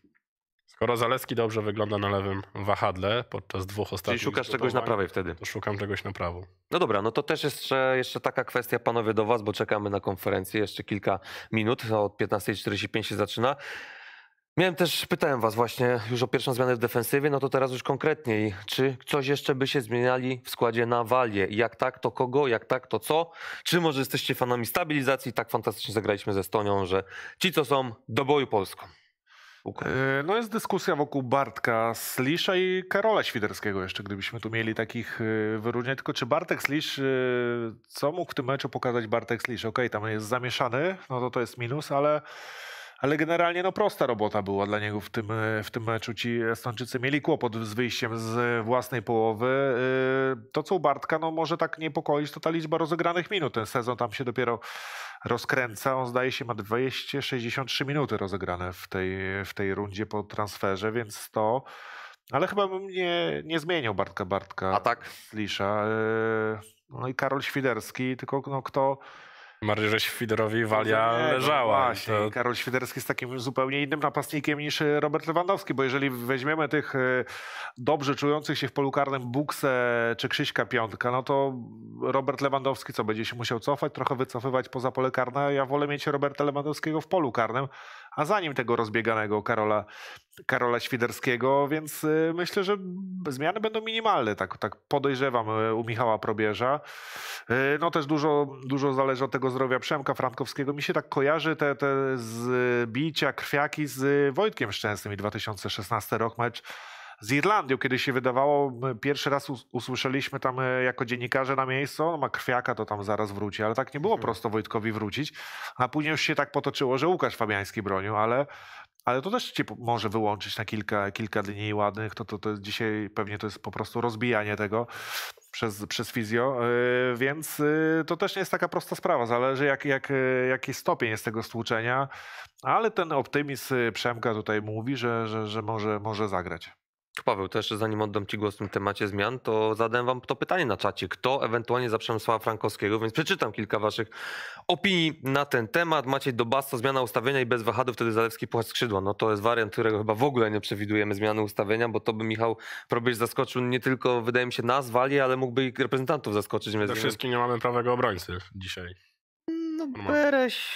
Skoro Zaleski dobrze wygląda na lewym wahadle podczas dwóch ostatnich Czyli szukasz czegoś na prawej wtedy? To szukam czegoś na prawo. No dobra, no to też jeszcze, jeszcze taka kwestia panowie do was, bo czekamy na konferencję jeszcze kilka minut, od 15.45 się zaczyna. Miałem też, pytałem was właśnie już o pierwszą zmianę w defensywie, no to teraz już konkretniej, czy coś jeszcze by się zmieniali w składzie na walię? Jak tak, to kogo? Jak tak, to co? Czy może jesteście fanami stabilizacji? Tak fantastycznie zagraliśmy ze Stonią, że ci, co są, do boju Polską. E, no jest dyskusja wokół Bartka Slisza i Karola Świderskiego jeszcze, gdybyśmy tu mieli takich e, wyróżnień. Tylko czy Bartek Slisz, e, co mógł w tym meczu pokazać Bartek Slisz? Okej, okay, tam jest zamieszany, no to to jest minus, ale ale generalnie no prosta robota była dla niego w tym, e, w tym meczu. Ci Estończycy mieli kłopot z wyjściem z własnej połowy. E, to, co u Bartka, no może tak niepokoić, to ta liczba rozegranych minut. Ten sezon tam się dopiero rozkręca. On zdaje się ma 263 minuty rozegrane w tej, w tej rundzie po transferze, więc to... Ale chyba bym nie, nie zmienił Bartka Bartka. A tak? Lisza. E, no i Karol Świderski, tylko no kto Maryże Świderowi no walia nie, no leżała. No właśnie, to... Karol Świderski jest takim zupełnie innym napastnikiem niż e, Robert Lewandowski, bo jeżeli weźmiemy tych e, dobrze czujących się w polu karnym Bukse czy Krzyśka Piątka, no to Robert Lewandowski co, będzie się musiał cofać, trochę wycofywać poza pole karne. Ja wolę mieć Roberta Lewandowskiego w polu karnym, a za nim tego rozbieganego Karola, Karola Świderskiego, więc y, myślę, że zmiany będą minimalne, tak, tak podejrzewam y, u Michała Probierza. Y, no też dużo, dużo zależy od tego zdrowia Przemka Frankowskiego. Mi się tak kojarzy te, te zbicia, krwiaki z Wojtkiem Szczęsnym i 2016 rok mecz z Irlandią, kiedy się wydawało, pierwszy raz usłyszeliśmy tam e, jako dziennikarze na miejscu, on no ma krwiaka, to tam zaraz wróci, ale tak nie było mhm. prosto Wojtkowi wrócić, a później już się tak potoczyło, że Łukasz Fabiański bronił, ale ale to też cię może wyłączyć na kilka, kilka dni ładnych. To, to, to dzisiaj pewnie to jest po prostu rozbijanie tego przez, przez fizjo, yy, więc yy, to też nie jest taka prosta sprawa. Zależy jak, jak, yy, jaki stopień jest tego stłuczenia, ale ten optymizm Przemka tutaj mówi, że, że, że może, może zagrać. Paweł, też zanim oddam Ci głos w tym temacie zmian, to zadałem Wam to pytanie na czacie. Kto ewentualnie za Przemysława Frankowskiego? Więc przeczytam kilka Waszych opinii na ten temat. Macie do Basto zmiana ustawienia i bez wahadu wtedy Zalewski płaszcz skrzydła. No to jest wariant, którego chyba w ogóle nie przewidujemy zmiany ustawienia, bo to by Michał Probierz zaskoczył nie tylko, wydaje mi się, nas, wali, ale mógłby i reprezentantów zaskoczyć. Przede wszystkim nie mamy prawego obrońcy dzisiaj. No Bereś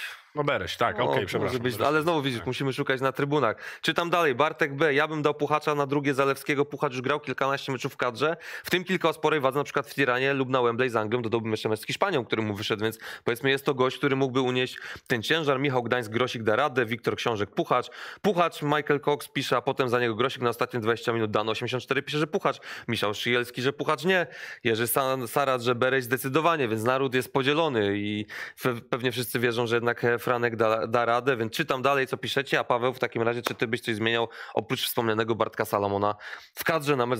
tak, no Bereś, tak, okej, okay, przepraszam. Być, ale znowu widzisz, tak. musimy szukać na trybunach. Czytam dalej, Bartek B. Ja bym dał Puchacza na drugie Zalewskiego. Puchacz już grał kilkanaście meczów w kadrze, w tym kilka o sporej wadze, na przykład w Tiranie lub na Wembley z Anglią. Dodałbym jeszcze mecz z Hiszpanią, który mu wyszedł, więc powiedzmy jest to gość, który mógłby unieść ten ciężar. Michał Gdańsk, Grosik da radę, Wiktor Książek, Puchacz. Puchacz, Michael Cox pisze, a potem za niego Grosik na ostatnie 20 minut dano 84, pisze, że Puchacz. Michał Szyjelski, że Puchacz nie. Jerzy Sarat, że Bereś zdecydowanie, więc naród jest podzielony i pewnie wszyscy wierzą, że jednak Franek da, da radę, więc czytam dalej, co piszecie, a Paweł w takim razie, czy ty byś coś zmieniał oprócz wspomnianego Bartka Salomona w kadrze na mecz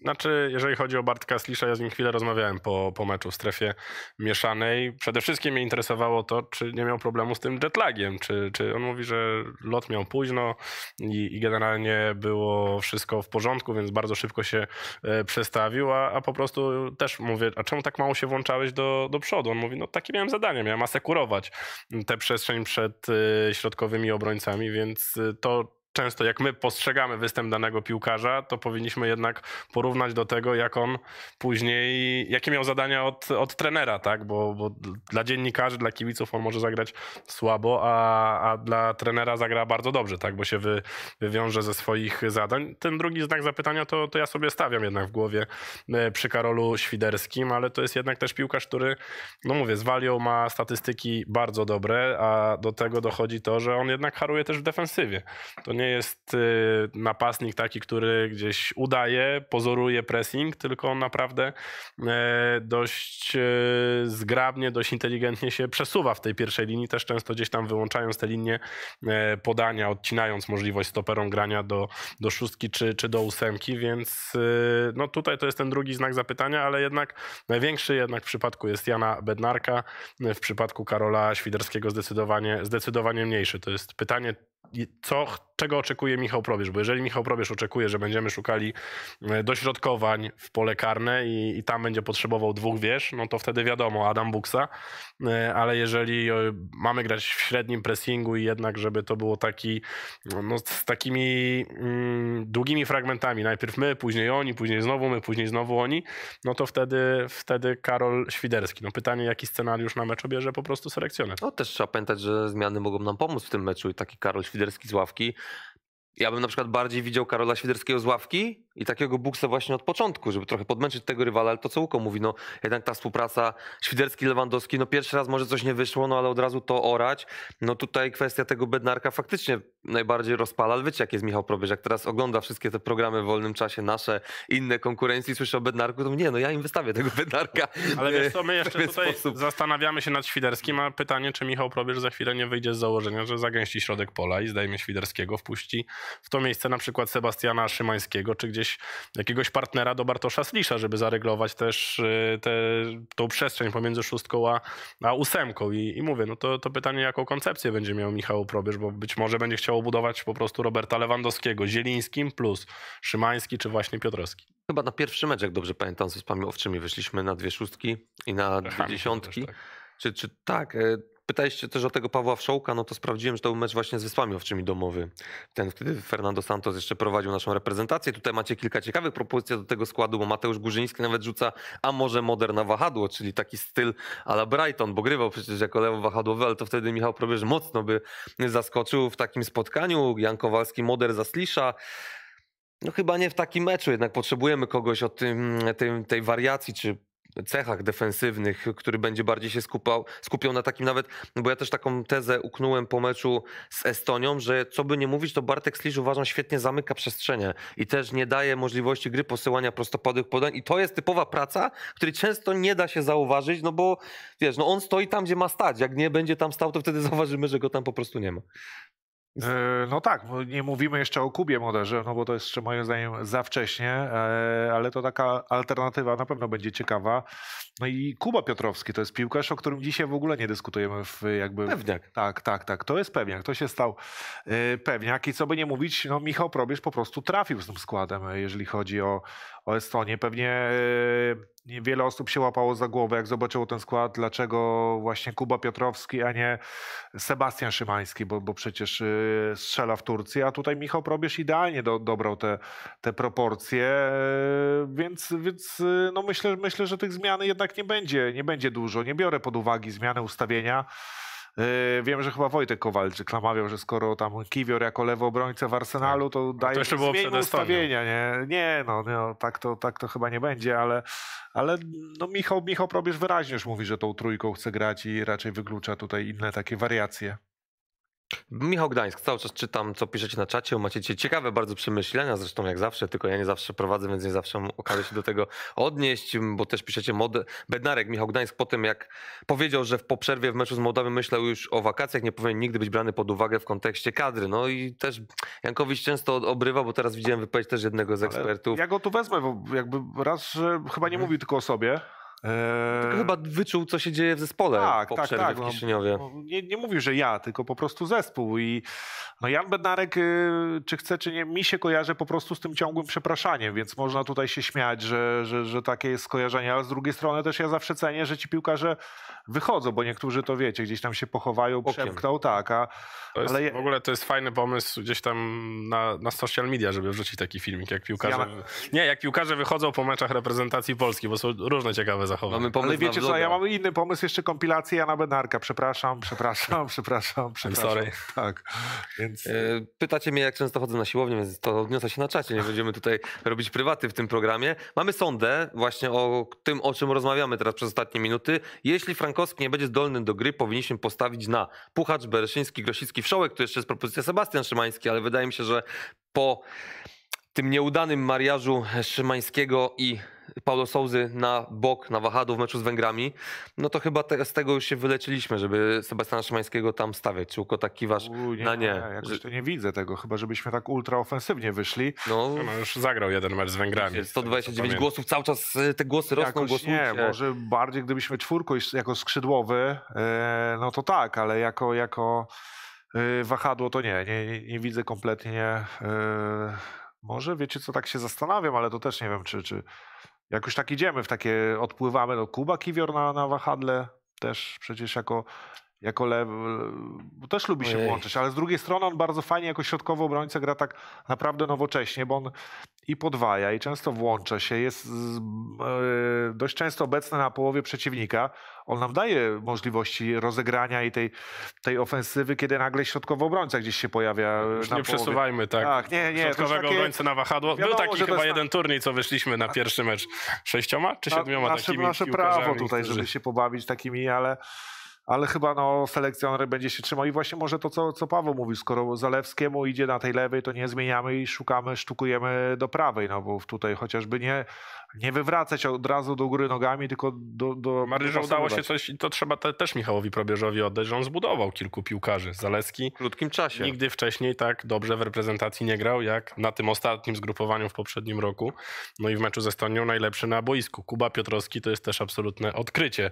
znaczy, jeżeli chodzi o Bartka Slisza, ja z nim chwilę rozmawiałem po, po meczu w strefie mieszanej. Przede wszystkim mnie interesowało to, czy nie miał problemu z tym jetlagiem, czy, czy on mówi, że lot miał późno i, i generalnie było wszystko w porządku, więc bardzo szybko się e, przestawił, a, a po prostu też mówię, a czemu tak mało się włączałeś do, do przodu? On mówi, no takie miałem zadanie, miałem asekurować tę przestrzeń przed e, środkowymi obrońcami, więc e, to często jak my postrzegamy występ danego piłkarza, to powinniśmy jednak porównać do tego, jak on później, jakie miał zadania od, od trenera, tak? Bo, bo dla dziennikarzy, dla kibiców on może zagrać słabo, a, a dla trenera zagra bardzo dobrze, tak? Bo się wy, wywiąże ze swoich zadań. Ten drugi znak zapytania to, to ja sobie stawiam jednak w głowie e, przy Karolu Świderskim, ale to jest jednak też piłkarz, który, no mówię, z Walią ma statystyki bardzo dobre, a do tego dochodzi to, że on jednak haruje też w defensywie. To nie jest y, napastnik taki, który gdzieś udaje, pozoruje pressing, tylko on naprawdę e, dość e, zgrabnie, dość inteligentnie się przesuwa w tej pierwszej linii, też często gdzieś tam wyłączając te linie e, podania, odcinając możliwość stoperom grania do, do szóstki czy, czy do ósemki, więc no tutaj to jest ten drugi znak zapytania, ale jednak największy jednak w przypadku jest Jana Bednarka, w przypadku Karola Świderskiego zdecydowanie, zdecydowanie mniejszy. To jest pytanie, co, czego oczekuje Michał Probierz, bo jeżeli Michał Probierz oczekuje, że będziemy szukali e, dośrodkowań w pole karne i, i tam będzie potrzebował dwóch wież, no to wtedy wiadomo, Adam Buksa, e, ale jeżeli e, mamy grać w średnim pressingu i jednak, żeby to było taki, no z takimi mm, długimi fragmentami, najpierw my, później oni, później znowu my, później znowu oni, no to wtedy, wtedy Karol Świderski. No pytanie, jaki scenariusz na mecz obierze po prostu selekcjoner. No też trzeba pamiętać, że zmiany mogą nam pomóc w tym meczu i taki Karol Świderski z ławki. Ja bym na przykład bardziej widział Karola Świderskiego z ławki i takiego buksa właśnie od początku, żeby trochę podmęczyć tego rywala, ale to co Łuko mówi, no jednak ta współpraca Świderski-Lewandowski, no pierwszy raz może coś nie wyszło, no ale od razu to orać, no tutaj kwestia tego Bednarka faktycznie najbardziej rozpala, ale wiecie jak jest Michał Probierz, jak teraz ogląda wszystkie te programy w wolnym czasie, nasze, inne konkurencji, słyszy o Bednarku, to nie, no ja im wystawię tego Bednarka. Ale wiesz co, my jeszcze tutaj sposób. zastanawiamy się nad Świderskim, a pytanie, czy Michał Probierz za chwilę nie wyjdzie z założenia, że zagęści środek pola i zdajmy Świderskiego, wpuści w to miejsce na przykład Sebastiana Szymańskiego, czy gdzieś jakiegoś, jakiegoś partnera do Bartosza Slisza, żeby zareglować też y, te, tą przestrzeń pomiędzy szóstką a, a ósemką. I, I, mówię, no to, to pytanie, jaką koncepcję będzie miał Michał Probierz, bo być może będzie chciał budować po prostu Roberta Lewandowskiego, Zielińskim plus Szymański czy właśnie Piotrowski. Chyba na pierwszy mecz, jak dobrze pamiętam, z Wyspami Owczymi wyszliśmy na dwie szóstki i na dwie dziesiątki. tak. Czy, czy tak, e, Pytaliście też o tego Pawła Wszołka, no to sprawdziłem, że to był mecz właśnie z Wyspami Owczymi Domowy. Ten wtedy Fernando Santos jeszcze prowadził naszą reprezentację. Tutaj macie kilka ciekawych propozycji do tego składu, bo Mateusz Górzyński nawet rzuca, a może moderna wahadło, czyli taki styl ala Brighton, bo grywał przecież jako lewo wahadłowy, ale to wtedy Michał Probierz mocno by zaskoczył w takim spotkaniu. Jan Kowalski moder zaslisza. No chyba nie w takim meczu, jednak potrzebujemy kogoś od tym, tej wariacji, czy cechach defensywnych, który będzie bardziej się skupał, skupiał na takim nawet, no bo ja też taką tezę uknąłem po meczu z Estonią, że co by nie mówić, to Bartek Sliż uważam świetnie zamyka przestrzenie i też nie daje możliwości gry posyłania prostopadłych podań i to jest typowa praca, której często nie da się zauważyć, no bo wiesz, no on stoi tam, gdzie ma stać, jak nie będzie tam stał, to wtedy zauważymy, że go tam po prostu nie ma. E, no tak, nie mówimy jeszcze o Kubie Moderze, no bo to jest jeszcze moim zdaniem za wcześnie, e, ale to taka alternatywa na pewno będzie ciekawa. No i Kuba Piotrowski to jest piłkarz, o którym dzisiaj w ogóle nie dyskutujemy. W jakby... Pewniak. Tak, tak, tak. To jest pewniak. To się stał e, pewniak i co by nie mówić, no Michał Probierz po prostu trafił z tym składem, jeżeli chodzi o, stronie. Pewnie e, wiele osób się łapało za głowę, jak zobaczyło ten skład, dlaczego właśnie Kuba Piotrowski, a nie Sebastian Szymański, bo, bo przecież e, strzela w Turcji, a tutaj Michał Probierz idealnie do, dobrał te, te proporcje, e, więc, więc no myślę, myślę, że tych zmian jednak nie będzie, nie będzie dużo. Nie biorę pod uwagi zmiany ustawienia. Yy, wiem, że chyba Wojtek Kowalczyk namawiał, że skoro tam Kiwior jako lewy obrońca w Arsenalu, tak. no to daje to jeszcze było ustawienia. Nie, nie no, no, tak, to, tak to chyba nie będzie, ale, ale no Michał, Michał Probierz wyraźnie już mówi, że tą trójką chce grać i raczej wyklucza tutaj inne takie wariacje. Michał Gdańsk, cały czas czytam, co piszecie na czacie. Macie ciekawe bardzo przemyślenia, zresztą jak zawsze, tylko ja nie zawsze prowadzę, więc nie zawsze mam się do tego odnieść, bo też piszecie modę. Bednarek, Michał Gdańsk po tym, jak powiedział, że po przerwie w meczu z Mołdawią myślał już o wakacjach, nie powinien nigdy być brany pod uwagę w kontekście kadry. No i też Jankowicz często obrywa, bo teraz widziałem wypowiedź też jednego z ekspertów. Ale ja go tu wezmę, bo jakby raz, że chyba nie hmm. mówił tylko o sobie, tylko eee, chyba wyczuł, co się dzieje w zespole tak, po tak, tak, w no, Kiszyniowie. No, nie, nie mówił, że ja, tylko po prostu zespół. I no Jan Bednarek, y, czy chce, czy nie, mi się kojarzy po prostu z tym ciągłym przepraszaniem, więc można tutaj się śmiać, że, że, że takie jest skojarzenie, ale z drugiej strony też ja zawsze cenię, że ci piłkarze wychodzą, bo niektórzy to wiecie, gdzieś tam się pochowają, Okiem. tak. A, jest, ale... W ogóle to jest fajny pomysł gdzieś tam na, na social media, żeby wrzucić taki filmik, jak piłkarze... Ja... Nie, jak piłkarze wychodzą po meczach reprezentacji Polski, bo są różne ciekawe zachować. Mamy pomysł Ale wiecie co, ja mam inny pomysł, jeszcze kompilację Jana Benarka. Przepraszam, przepraszam, przepraszam, przepraszam. I'm sorry. Tak, więc... E, pytacie mnie, jak często chodzę na siłownię, więc to odniosę się na czacie. Nie będziemy tutaj robić prywaty w tym programie. Mamy sondę właśnie o tym, o czym rozmawiamy teraz przez ostatnie minuty. Jeśli Frankowski nie będzie zdolny do gry, powinniśmy postawić na Puchacz, Bereszyński, Grosicki, Wszołek. To jeszcze jest propozycja Sebastian Szymański, ale wydaje mi się, że po tym nieudanym mariażu Szymańskiego i Paulo Souzy na bok, na wahadł w meczu z Węgrami, no to chyba te, z tego już się wyleczyliśmy, żeby Sebastiana Szymańskiego tam stawiać. Czy tak kiwasz U, nie, na nie? nie jakoś że... to nie widzę tego, chyba żebyśmy tak ultraofensywnie wyszli. No. no, no już zagrał jeden mecz z Węgrami. 129 tak, głosów, cały czas e, te głosy rosną, jakoś Nie, może bardziej gdybyśmy czwórko jako skrzydłowy, e, no to tak, ale jako... jako e, wahadło to nie, nie, nie, nie widzę kompletnie może, wiecie co, tak się zastanawiam, ale to też nie wiem, czy, czy jak już tak idziemy w takie, odpływamy, do Kuba Kiwior na, na wahadle też przecież jako jako lew, też lubi się Ojej. włączyć, ale z drugiej strony on bardzo fajnie jako środkowy obrońca gra tak naprawdę nowocześnie, bo on i podwaja, i często włącza się, jest yy, dość często obecny na połowie przeciwnika. On nam daje możliwości rozegrania i tej, tej ofensywy, kiedy nagle środkowy obrońca gdzieś się pojawia. E, Już nie połowie. przesuwajmy, tak. tak nie, nie, Środkowego takie... na wahadło. Wiadomo, Był taki chyba jeden turniej, co wyszliśmy na pierwszy mecz sześcioma czy siedmioma na, takimi Nasze prawo tutaj, żeby się pobawić takimi, ale ale chyba no, selekcjoner będzie się trzymał i właśnie może to, co, co Paweł mówił, skoro Zalewskiemu idzie na tej lewej, to nie zmieniamy i szukamy, sztukujemy do prawej, no bo tutaj chociażby nie, nie wywracać od razu do góry nogami, tylko do... do Maryża udało się coś, to trzeba te, też Michałowi Probierzowi oddać, że on zbudował kilku piłkarzy. Zalewski w krótkim czasie. Nigdy wcześniej tak dobrze w reprezentacji nie grał, jak na tym ostatnim zgrupowaniu w poprzednim roku. No i w meczu ze Estonią najlepszy na boisku. Kuba Piotrowski to jest też absolutne odkrycie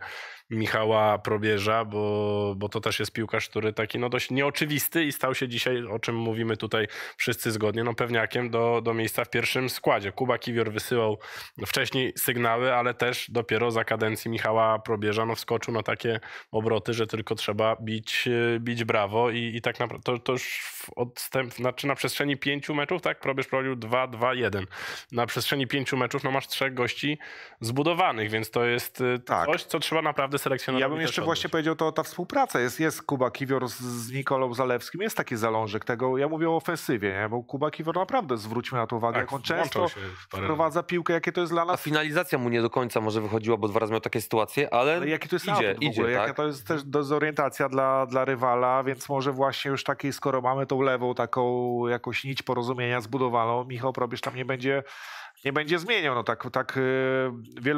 Michała Probierza, bo, bo to też jest piłkarz, który taki no dość nieoczywisty i stał się dzisiaj, o czym mówimy tutaj wszyscy zgodnie, no pewniakiem do, do miejsca w pierwszym składzie. Kuba Kiwior wysyłał wcześniej sygnały, ale też dopiero za kadencji Michała Probierza no wskoczył na takie obroty, że tylko trzeba bić, e, bić brawo i, i tak naprawdę to, to już w odstęp, znaczy na przestrzeni pięciu meczów, tak? Probierz prowadził 2-2-1. Na przestrzeni pięciu meczów no masz trzech gości zbudowanych, więc to jest e, tak. coś, co trzeba naprawdę naprawdę Ja bym jeszcze właśnie powiedział, to ta współpraca jest, jest Kuba Kiwior z, z Nikolą Zalewskim, jest taki zalążek tego, ja mówię o ofensywie, nie? bo Kuba Kiwior naprawdę, zwróćmy na to uwagę, tak, jak on często wprowadza piłkę, jakie to jest dla nas. A finalizacja mu nie do końca może wychodziła, bo dwa razy miał takie sytuacje, ale, ale jaki to jest idzie, idzie, tak? jaka to jest też dezorientacja dla, dla rywala, więc może właśnie już takiej, skoro mamy tą lewą taką jakąś nić porozumienia zbudowaną, Michał Probierz tam nie będzie nie będzie zmieniał. No tak, tak y,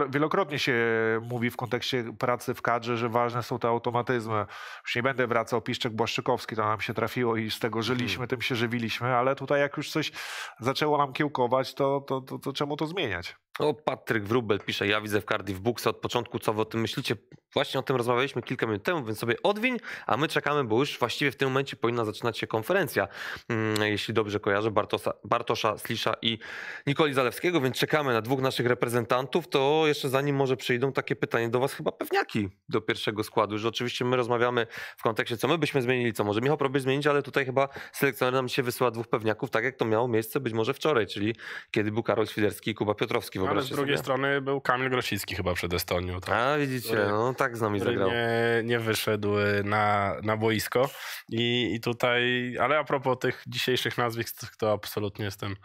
wielokrotnie się mówi w kontekście pracy w kadrze, że ważne są te automatyzmy. Już nie będę wracał, Piszczek Błaszczykowski to nam się trafiło i z tego żyliśmy, mhm. tym się żywiliśmy, ale tutaj jak już coś zaczęło nam kiełkować, to, to, to, to czemu to zmieniać? O, no, Patryk Wróbel pisze, ja widzę w Cardiff Books od początku, co wy o tym myślicie? Właśnie o tym rozmawialiśmy kilka minut temu, więc sobie odwiń, a my czekamy, bo już właściwie w tym momencie powinna zaczynać się konferencja, mm, jeśli dobrze kojarzę, Bartosa, Bartosza Slisza i Nikoli Zalewskiego, więc czekamy na dwóch naszych reprezentantów. To jeszcze zanim może przyjdą takie pytanie do Was, chyba pewniaki do pierwszego składu, że oczywiście my rozmawiamy w kontekście, co my byśmy zmienili, co może Michał próbuje zmienić, ale tutaj chyba selekcjoner nam się wysyła dwóch pewniaków, tak jak to miało miejsce być może wczoraj, czyli kiedy był Karol Świderski i Kuba Piotrowski. Ale z drugiej sobie. strony był Kamil Grosicki chyba przed Estonią. Tak? A widzicie, no, tak z nami zagrał. Nie, nie wyszedł y, na, na boisko. I, I tutaj, ale a propos tych dzisiejszych nazwisk, to absolutnie jestem.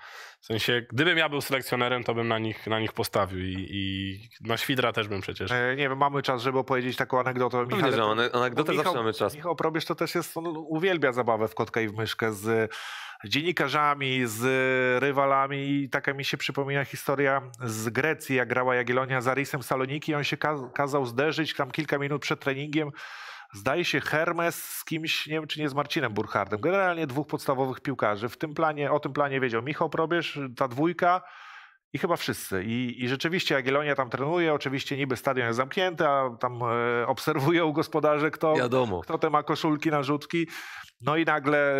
W sensie, gdybym ja był selekcjonerem, to bym na nich, na nich postawił i, i na Świdra też bym przecież. E, nie wiem, mamy czas, żeby opowiedzieć taką anegdotę. No Michał, że anegdotę Michał, zawsze mamy czas. Michał Probierz to też jest, on uwielbia zabawę w kotka i w myszkę z dziennikarzami, z rywalami. I taka mi się przypomina historia z Grecji, jak grała Jagiellonia z Arisem Saloniki. On się kazał zderzyć tam kilka minut przed treningiem. Zdaje się Hermes z kimś, nie wiem czy nie z Marcinem Burchardem. Generalnie dwóch podstawowych piłkarzy. W tym planie, o tym planie wiedział Michał Probierz, ta dwójka i chyba wszyscy. I, I rzeczywiście Jagiellonia tam trenuje, oczywiście niby stadion jest zamknięty, a tam e, obserwują gospodarze, kto, kto te ma koszulki, narzutki. No i nagle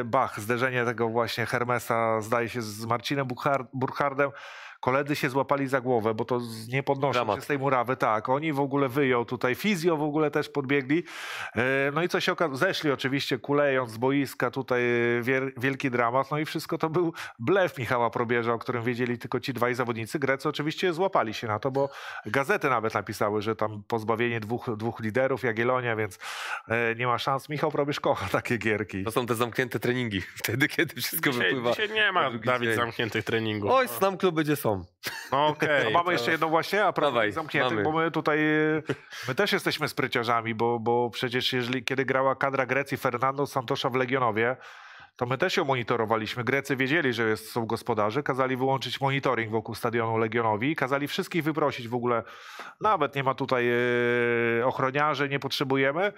e, bach, zderzenie tego właśnie Hermesa zdaje się z Marcinem Burchardem. Koledzy się złapali za głowę, bo to nie podnoszą Dramat. się z tej murawy. Tak, oni w ogóle wyjął tutaj. Fizjo w ogóle też podbiegli. E, no i co się okazało? Zeszli oczywiście kulejąc z boiska tutaj e, wielki dramat. No i wszystko to był blef Michała Probierza, o którym wiedzieli tylko ci dwaj zawodnicy. Grecy oczywiście złapali się na to, bo gazety nawet napisały, że tam pozbawienie dwóch, dwóch liderów Jagiellonia, więc e, nie ma szans. Michał Probierz kocha takie gierki. To są te zamknięte treningi wtedy, kiedy wszystko dzisiaj, wypływa. Dzisiaj nie ma, Dawid, zamkniętych treningów. Oj, znam klub będzie są. No okej. Okay. to... jeszcze jedną właśnie, a prawie zamknięty, bo my tutaj, my też jesteśmy spryciarzami, bo, bo przecież jeżeli, kiedy grała kadra Grecji Fernando Santosza w Legionowie, to my też ją monitorowaliśmy. Grecy wiedzieli, że jest, są gospodarze, kazali wyłączyć monitoring wokół stadionu Legionowi, kazali wszystkich wyprosić w ogóle, nawet nie ma tutaj e, ochroniarzy, nie potrzebujemy,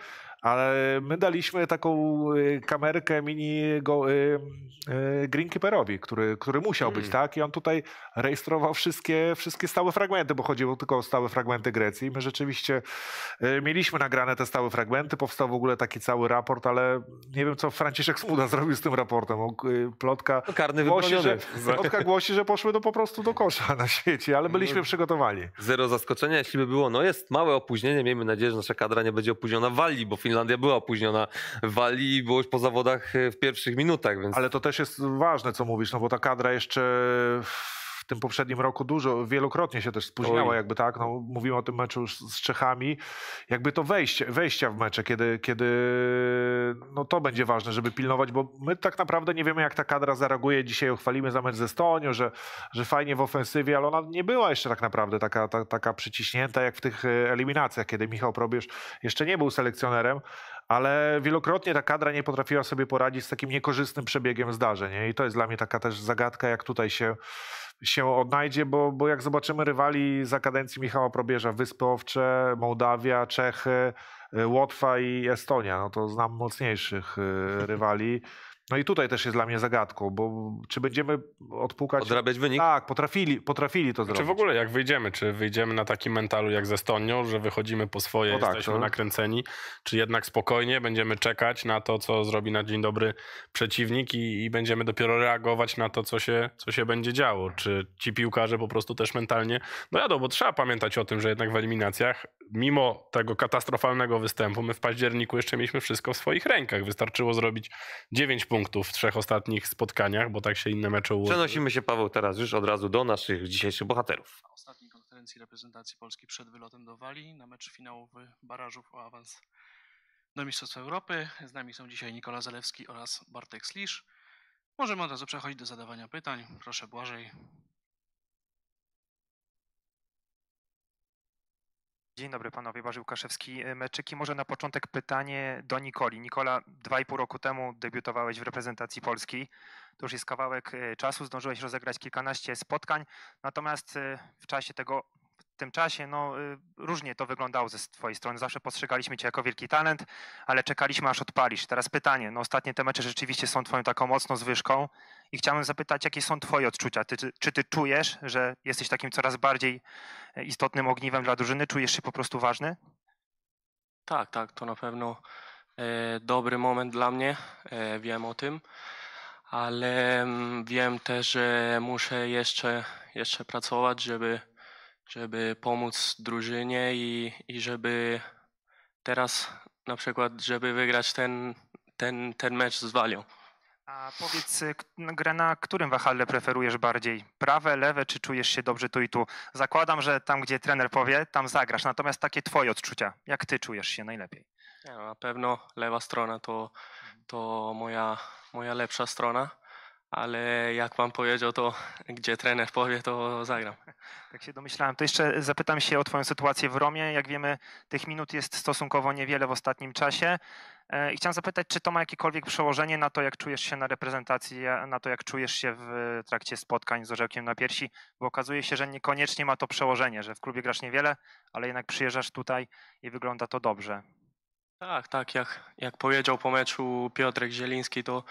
ale my daliśmy taką y, kamerkę mini go, y, y, Greenkeeperowi, który, który musiał hmm. być, tak? I on tutaj rejestrował wszystkie, wszystkie stałe fragmenty, bo chodziło tylko o stałe fragmenty Grecji. My rzeczywiście y, mieliśmy nagrane te stałe fragmenty, powstał w ogóle taki cały raport, ale nie wiem, co Franciszek Smuda zrobił z tym raportem. Y, plotka no, karny głosi, że, plotka głosi, że poszły do, po prostu do kosza na świecie, ale no, byliśmy no, przygotowani. Zero zaskoczenia, jeśli by było. No jest małe opóźnienie, miejmy nadzieję, że nasza kadra nie będzie opóźniona w Walii, bo film. Finlandia była opóźniona w Walii i było już po zawodach e, w pierwszych minutach. Więc... Ale to też jest ważne, co mówisz, no bo ta kadra jeszcze w tym poprzednim roku dużo, wielokrotnie się też spóźniało, Oj. jakby tak, no, mówimy o tym meczu już z Czechami, jakby to wejście, wejścia w mecze, kiedy, kiedy no to będzie ważne, żeby pilnować, bo my tak naprawdę nie wiemy, jak ta kadra zareaguje. Dzisiaj uchwalimy za mecz ze Estonią, że, że fajnie w ofensywie, ale ona nie była jeszcze tak naprawdę taka, ta, taka przyciśnięta jak w tych e, eliminacjach, kiedy Michał Probierz jeszcze nie był selekcjonerem, ale wielokrotnie ta kadra nie potrafiła sobie poradzić z takim niekorzystnym przebiegiem zdarzeń. I to jest dla mnie taka też zagadka, jak tutaj się się odnajdzie, bo, bo jak zobaczymy rywali za kadencji Michała Probierza, Wyspy Owcze, Mołdawia, Czechy, y, Łotwa i Estonia, no to znam mocniejszych y, rywali. No i tutaj też jest dla mnie zagadką, bo czy będziemy odpukać... Odrabiać wynik? Tak, potrafili, potrafili to zrobić. Czy w ogóle jak wyjdziemy, czy wyjdziemy na takim mentalu jak ze Stonią, że wychodzimy po swoje, no tak, jesteśmy no. nakręceni, czy jednak spokojnie będziemy czekać na to, co zrobi na dzień dobry przeciwnik i, i będziemy dopiero reagować na to, co się, co się będzie działo. Czy ci piłkarze po prostu też mentalnie... No jadą, bo trzeba pamiętać o tym, że jednak w eliminacjach, mimo tego katastrofalnego występu, my w październiku jeszcze mieliśmy wszystko w swoich rękach. Wystarczyło zrobić 9 punktów punktów w trzech ostatnich spotkaniach, bo tak się inne mecze ułożyły. Przenosimy się, Paweł, teraz już od razu do naszych dzisiejszych bohaterów. Na ostatniej konferencji reprezentacji Polski przed wylotem do Walii na mecz finałowy barażów o awans do Mistrzostw Europy. Z nami są dzisiaj Nikola Zalewski oraz Bartek Slisz. Możemy od razu przechodzić do zadawania pytań. Proszę Błażej, Dzień dobry panowie, Barzył Kaszewski, y, Meczyki. Może na początek pytanie do Nikoli. Nikola, dwa i pół roku temu debiutowałeś w reprezentacji Polski. To już jest kawałek y, czasu, zdążyłeś rozegrać kilkanaście spotkań, natomiast y, w czasie tego tym czasie, no y, różnie to wyglądało ze twojej strony. Zawsze postrzegaliśmy cię jako wielki talent, ale czekaliśmy aż odpalisz. Teraz pytanie, no ostatnie te mecze rzeczywiście są twoją taką mocną zwyżką i chciałem zapytać, jakie są twoje odczucia? Ty, czy, czy ty czujesz, że jesteś takim coraz bardziej e, istotnym ogniwem dla drużyny? Czujesz się po prostu ważny? Tak, tak, to na pewno e, dobry moment dla mnie, e, wiem o tym, ale mm, wiem też, że muszę jeszcze, jeszcze pracować, żeby żeby pomóc drużynie i, i żeby teraz na przykład, żeby wygrać ten, ten, ten mecz z Walią. A powiedz, y, grę na którym wahadle preferujesz bardziej? Prawe, lewe, czy czujesz się dobrze tu i tu? Zakładam, że tam, gdzie trener powie, tam zagrasz. Natomiast takie twoje odczucia, jak ty czujesz się najlepiej? No, na pewno lewa strona to, to moja, moja lepsza strona ale jak pan powiedział, to gdzie trener powie, to zagram. Tak się domyślałem. To jeszcze zapytam się o twoją sytuację w Romie. Jak wiemy, tych minut jest stosunkowo niewiele w ostatnim czasie. E, I chciałem zapytać, czy to ma jakiekolwiek przełożenie na to, jak czujesz się na reprezentacji, e, na to, jak czujesz się w e, trakcie spotkań z orzełkiem na piersi, bo okazuje się, że niekoniecznie ma to przełożenie, że w klubie grasz niewiele, ale jednak przyjeżdżasz tutaj i wygląda to dobrze. Tak, tak, jak, jak powiedział po meczu Piotrek Zieliński, to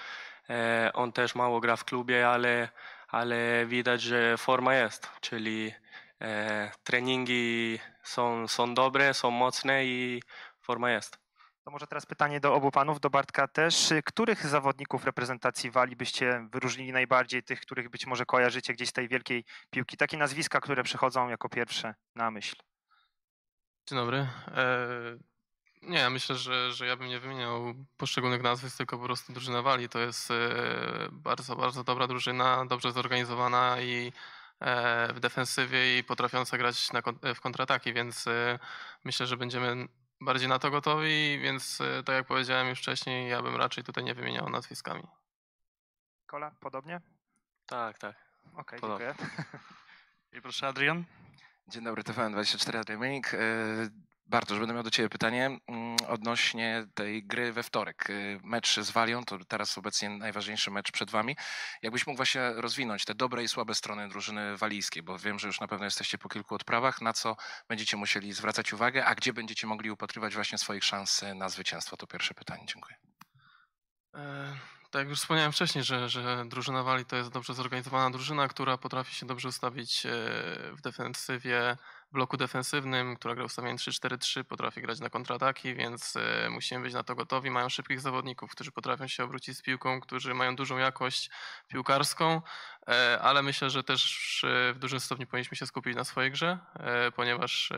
E, on też mało gra w klubie, ale, ale widać, że forma jest, czyli e, treningi są, są dobre, są mocne i forma jest. To może teraz pytanie do obu panów, do Bartka też. Których zawodników reprezentacji walibyście byście wyróżnili najbardziej, tych, których być może kojarzycie gdzieś z tej wielkiej piłki? Takie nazwiska, które przychodzą jako pierwsze na myśl. Dzień dobry. E, nie, ja myślę, że, że ja bym nie wymieniał poszczególnych nazwisk, tylko po prostu drużyna Walii to jest e, bardzo, bardzo dobra drużyna, dobrze zorganizowana i e, w defensywie i potrafiąca grać na, w kontrataki, więc e, myślę, że będziemy bardziej na to gotowi, więc tak jak powiedziałem już wcześniej, ja bym raczej tutaj nie wymieniał nazwiskami. Kola, podobnie? Tak, tak. Okej, okay, dziękuję. I proszę Adrian. Dzień dobry, TVN24 Adrian Bartosz, będę miał do Ciebie pytanie mm, odnośnie tej gry we wtorek. Y, mecz z Walią to teraz obecnie najważniejszy mecz przed Wami. Jakbyś mógł właśnie rozwinąć te dobre i słabe strony drużyny walijskiej, bo wiem, że już na pewno jesteście po kilku odprawach, na co będziecie musieli zwracać uwagę, a gdzie będziecie mogli upatrywać właśnie swoich szans na zwycięstwo? To pierwsze pytanie. Dziękuję. E, tak jak już wspomniałem wcześniej, że, że drużyna Walii to jest dobrze zorganizowana drużyna, która potrafi się dobrze ustawić e, w defensywie, bloku defensywnym, która gra ustawieniem 3-4-3, potrafi grać na kontrataki, więc e, musimy być na to gotowi. Mają szybkich zawodników, którzy potrafią się obrócić z piłką, którzy mają dużą jakość piłkarską, e, ale myślę, że też e, w dużym stopniu powinniśmy się skupić na swojej grze, ponieważ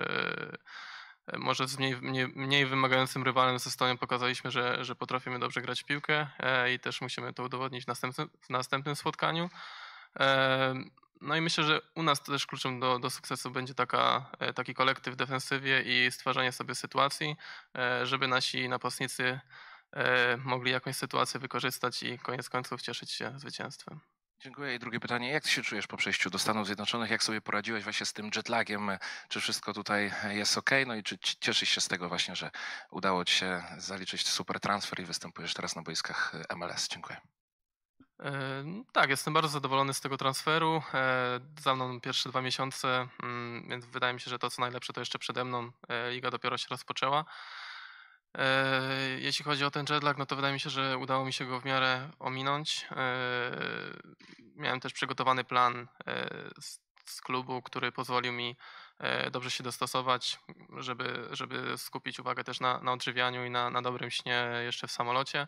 może z mniej, mniej, mniej wymagającym rywalem ze Stonią pokazaliśmy, że, że potrafimy dobrze grać piłkę i też musimy to udowodnić w następnym, w następnym spotkaniu. No i myślę, że u nas też kluczem do, do sukcesu będzie taka, e, taki kolektyw w defensywie i stwarzanie sobie sytuacji, e, żeby nasi napastnicy e, mogli jakąś sytuację wykorzystać i koniec końców cieszyć się zwycięstwem. Dziękuję. I drugie pytanie. Jak się czujesz po przejściu do Stanów Zjednoczonych? Jak sobie poradziłeś właśnie z tym jetlagiem? Czy wszystko tutaj jest ok? No i czy cieszysz się z tego właśnie, że udało ci się zaliczyć super transfer i występujesz teraz na boiskach MLS? Dziękuję. No tak, jestem bardzo zadowolony z tego transferu. E, za mną pierwsze dwa miesiące, mm, więc wydaje mi się, że to co najlepsze to jeszcze przede mną. E, liga dopiero się rozpoczęła. E, jeśli chodzi o ten jetlag, no to wydaje mi się, że udało mi się go w miarę ominąć. Miałem też przygotowany plan z klubu, który pozwolił mi dobrze się dostosować, żeby, żeby skupić uwagę też na, na odżywianiu i na, na dobrym śnie jeszcze w samolocie.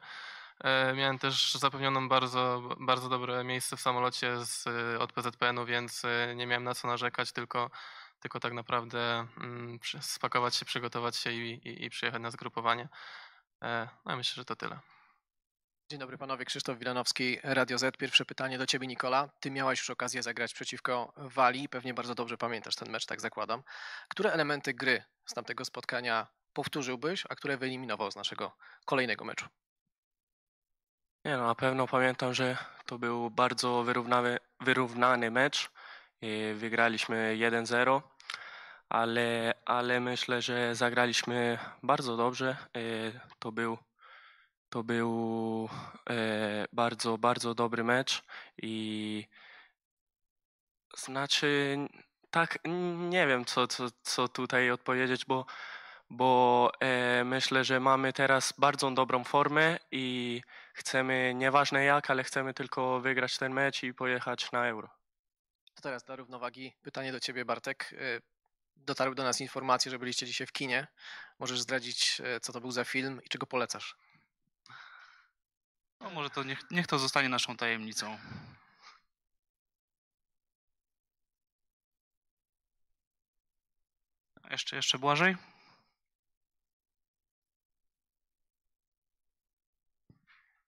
E, miałem też zapewnioną bardzo, bardzo dobre miejsce w samolocie z, e, od PZPN-u, więc e, nie miałem na co narzekać, tylko, tylko tak naprawdę mm, spakować się, przygotować się i, i, i przyjechać na zgrupowanie. No, myślę, że to tyle. Dzień dobry panowie, Krzysztof Wilanowski, Radio Z. Pierwsze pytanie do ciebie Nikola. Ty miałaś już okazję zagrać przeciwko Walii i pewnie bardzo dobrze pamiętasz ten mecz, tak zakładam. Które elementy gry z tamtego spotkania powtórzyłbyś, a które wyeliminował z naszego kolejnego meczu? Nie no, na pewno pamiętam, że to był bardzo wyrównany, wyrównany mecz. wygraliśmy 1-0, ale, ale myślę, że zagraliśmy bardzo dobrze. E, to był, to był e, bardzo, bardzo dobry mecz i znaczy tak, nie wiem co, co, co tutaj odpowiedzieć, bo, bo e, myślę, że mamy teraz bardzo dobrą formę i chcemy, nieważne jak, ale chcemy tylko wygrać ten mecz i pojechać na euro. To teraz dla równowagi pytanie do Ciebie, Bartek. Y, dotarły do nas informacje, że byliście dzisiaj w kinie. Możesz zdradzić, y, co to był za film i czego polecasz? No może to niech, niech to zostanie naszą tajemnicą. Jeszcze, jeszcze Błażej?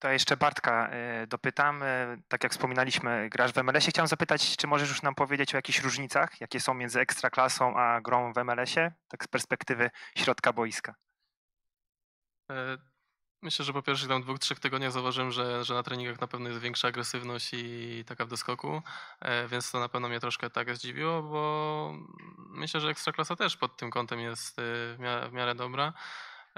To jeszcze Bartka e, dopytam. E, tak jak wspominaliśmy, grasz w MLS-ie. Chciałem zapytać, czy możesz już nam powiedzieć o jakichś różnicach, jakie są między ekstraklasą a grą w MLS-ie, tak z perspektywy środka boiska? E, myślę, że po pierwszych tam dwóch, trzech tygodniach zauważyłem, że, że na treningach na pewno jest większa agresywność i taka w doskoku, więc to na pewno mnie troszkę tak zdziwiło, bo myślę, że ekstraklasa też pod tym kątem jest w miarę dobra.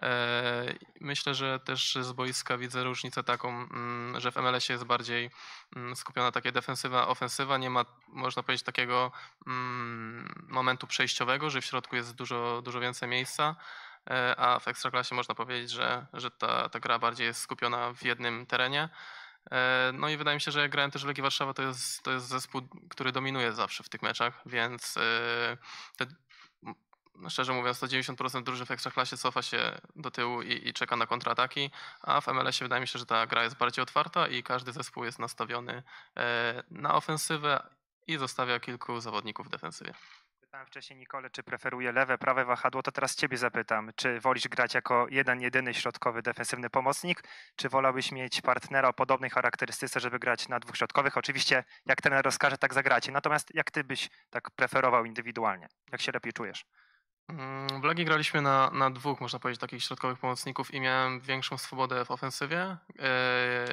E, myślę, że też z boiska widzę różnicę taką, mm, że w MLS-ie jest bardziej mm, skupiona takie defensywa, ofensywa. Nie ma, można powiedzieć, takiego mm, momentu przejściowego, że w środku jest dużo, dużo więcej miejsca e, a w Ekstraklasie można powiedzieć, że, że ta, ta gra bardziej jest skupiona w jednym terenie. E, no i wydaje mi się, że jak grałem też w Legii Warszawa, to jest, to jest zespół, który dominuje zawsze w tych meczach, więc te no, szczerze mówiąc, to 90% drużyn w Ekstraklasie cofa się do tyłu i, i czeka na kontrataki, a w MLS-ie wydaje mi się, że ta gra jest bardziej otwarta i każdy zespół jest nastawiony e, na ofensywę i zostawia kilku zawodników w defensywie. Pytałem wcześniej Nikole, czy preferuje lewe, prawe wahadło, to teraz ciebie zapytam. Czy wolisz grać jako jeden, jedyny środkowy defensywny pomocnik, czy wolałbyś mieć partnera o podobnej charakterystyce, żeby grać na dwóch środkowych? Oczywiście, jak ten rozkaże, tak zagracie. Natomiast jak ty byś tak preferował indywidualnie? Jak się lepiej czujesz? Mm, w Legii graliśmy na, na dwóch, można powiedzieć, takich środkowych pomocników i miałem większą swobodę w ofensywie.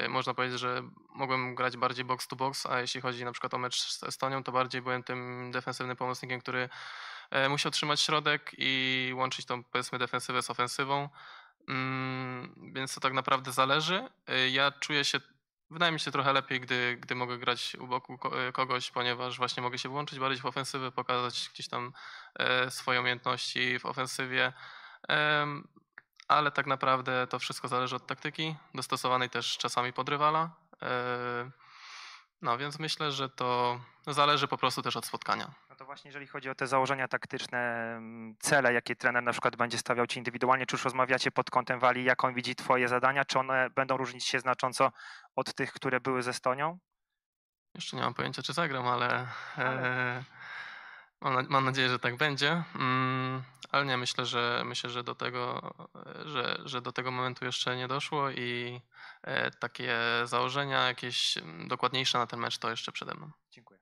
Yy, można powiedzieć, że mogłem grać bardziej box to box, a jeśli chodzi na przykład o mecz z Estonią, to bardziej byłem tym defensywnym pomocnikiem, który yy, musiał trzymać środek i łączyć tą powiedzmy defensywę z ofensywą. Yy, więc to tak naprawdę zależy. E, ja czuję się Wydaje mi się trochę lepiej, gdy, gdy mogę grać u boku e, kogoś, ponieważ właśnie mogę się włączyć bardziej w ofensywę, pokazać gdzieś tam e, swoje umiejętności w ofensywie. Ale tak naprawdę to wszystko zależy od taktyki, dostosowanej też czasami pod rywala. E, no więc myślę, że to zależy po prostu też od spotkania. No to właśnie jeżeli chodzi o te założenia taktyczne, mm, cele, jakie trener na przykład będzie stawiał ci indywidualnie, czy już rozmawiacie pod kątem wali, jak on widzi twoje zadania, czy one będą różnić się znacząco od tych, które były ze Stonią? Jeszcze nie mam pojęcia, czy zagram, ale... ale... E, Mam nadzieję, że tak będzie, mm, ale nie, myślę, że myślę, że do tego, że, że do tego momentu jeszcze nie doszło i e, takie założenia jakieś mm, dokładniejsze na ten mecz to jeszcze przede mną. Dziękuję.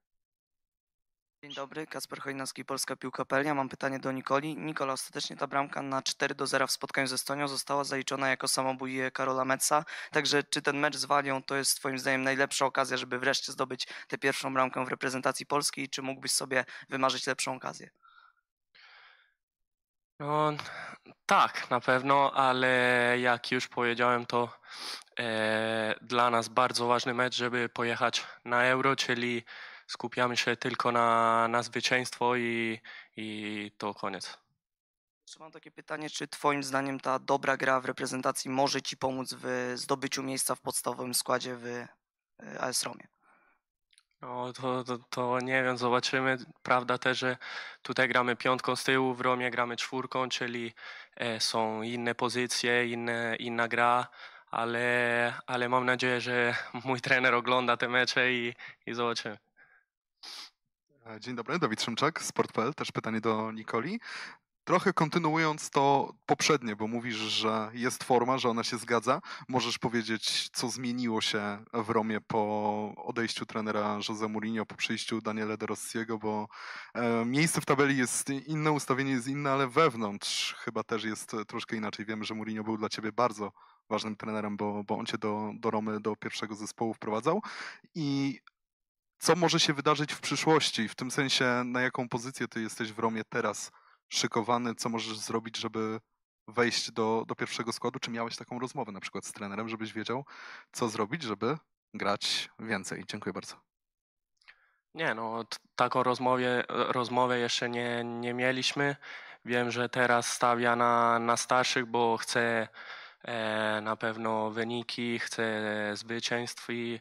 Dzień dobry, Kasper Chojnacki, Polska Piłka Pelnia. Mam pytanie do Nikoli. Nikola, ostatecznie ta bramka na 4 do 0 w spotkaniu ze Stonią została zaliczona jako samobój Karola Metza. Także czy ten mecz z Walią to jest Twoim zdaniem najlepsza okazja, żeby wreszcie zdobyć tę pierwszą bramkę w reprezentacji Polski? Czy mógłbyś sobie wymarzyć lepszą okazję? No, tak, na pewno, ale jak już powiedziałem, to e, dla nas bardzo ważny mecz, żeby pojechać na Euro, czyli skupiamy się tylko na, na zwycięstwo i, i to koniec. mam takie pytanie, czy twoim zdaniem ta dobra gra w reprezentacji może ci pomóc w zdobyciu miejsca w podstawowym składzie w e, AS Romie? No to, to, to, nie wiem, zobaczymy. Prawda też, że tutaj gramy piątką z tyłu, w Romie gramy czwórką, czyli e, są inne pozycje, inne, inna gra, ale, ale mam nadzieję, że mój trener ogląda te mecze i, i zobaczymy. E, dzień dobry, Dawid Szymczak, Sport.pl. Też pytanie do Nikoli. Trochę kontynuując to poprzednie, bo mówisz, że jest forma, że ona się zgadza. Możesz powiedzieć, co zmieniło się w Romie po odejściu trenera Jose Mourinho, po przyjściu Daniela De Rossiego, bo e, miejsce w tabeli jest inne, ustawienie jest inne, ale wewnątrz chyba też jest troszkę inaczej. Wiemy, że Mourinho był dla ciebie bardzo ważnym trenerem, bo, bo on cię do, do Romy, do pierwszego zespołu wprowadzał. I co może się wydarzyć w przyszłości, w tym sensie na jaką pozycję ty jesteś w Romie teraz szykowany, co możesz zrobić, żeby wejść do, do pierwszego składu, czy miałeś taką rozmowę na przykład z trenerem, żebyś wiedział, co zrobić, żeby grać więcej. Dziękuję bardzo. Nie, no taką rozmowę e, rozmowę jeszcze nie, nie mieliśmy. Wiem, że teraz stawia na, na starszych, bo chce e, na pewno wyniki, chce zwycięstw i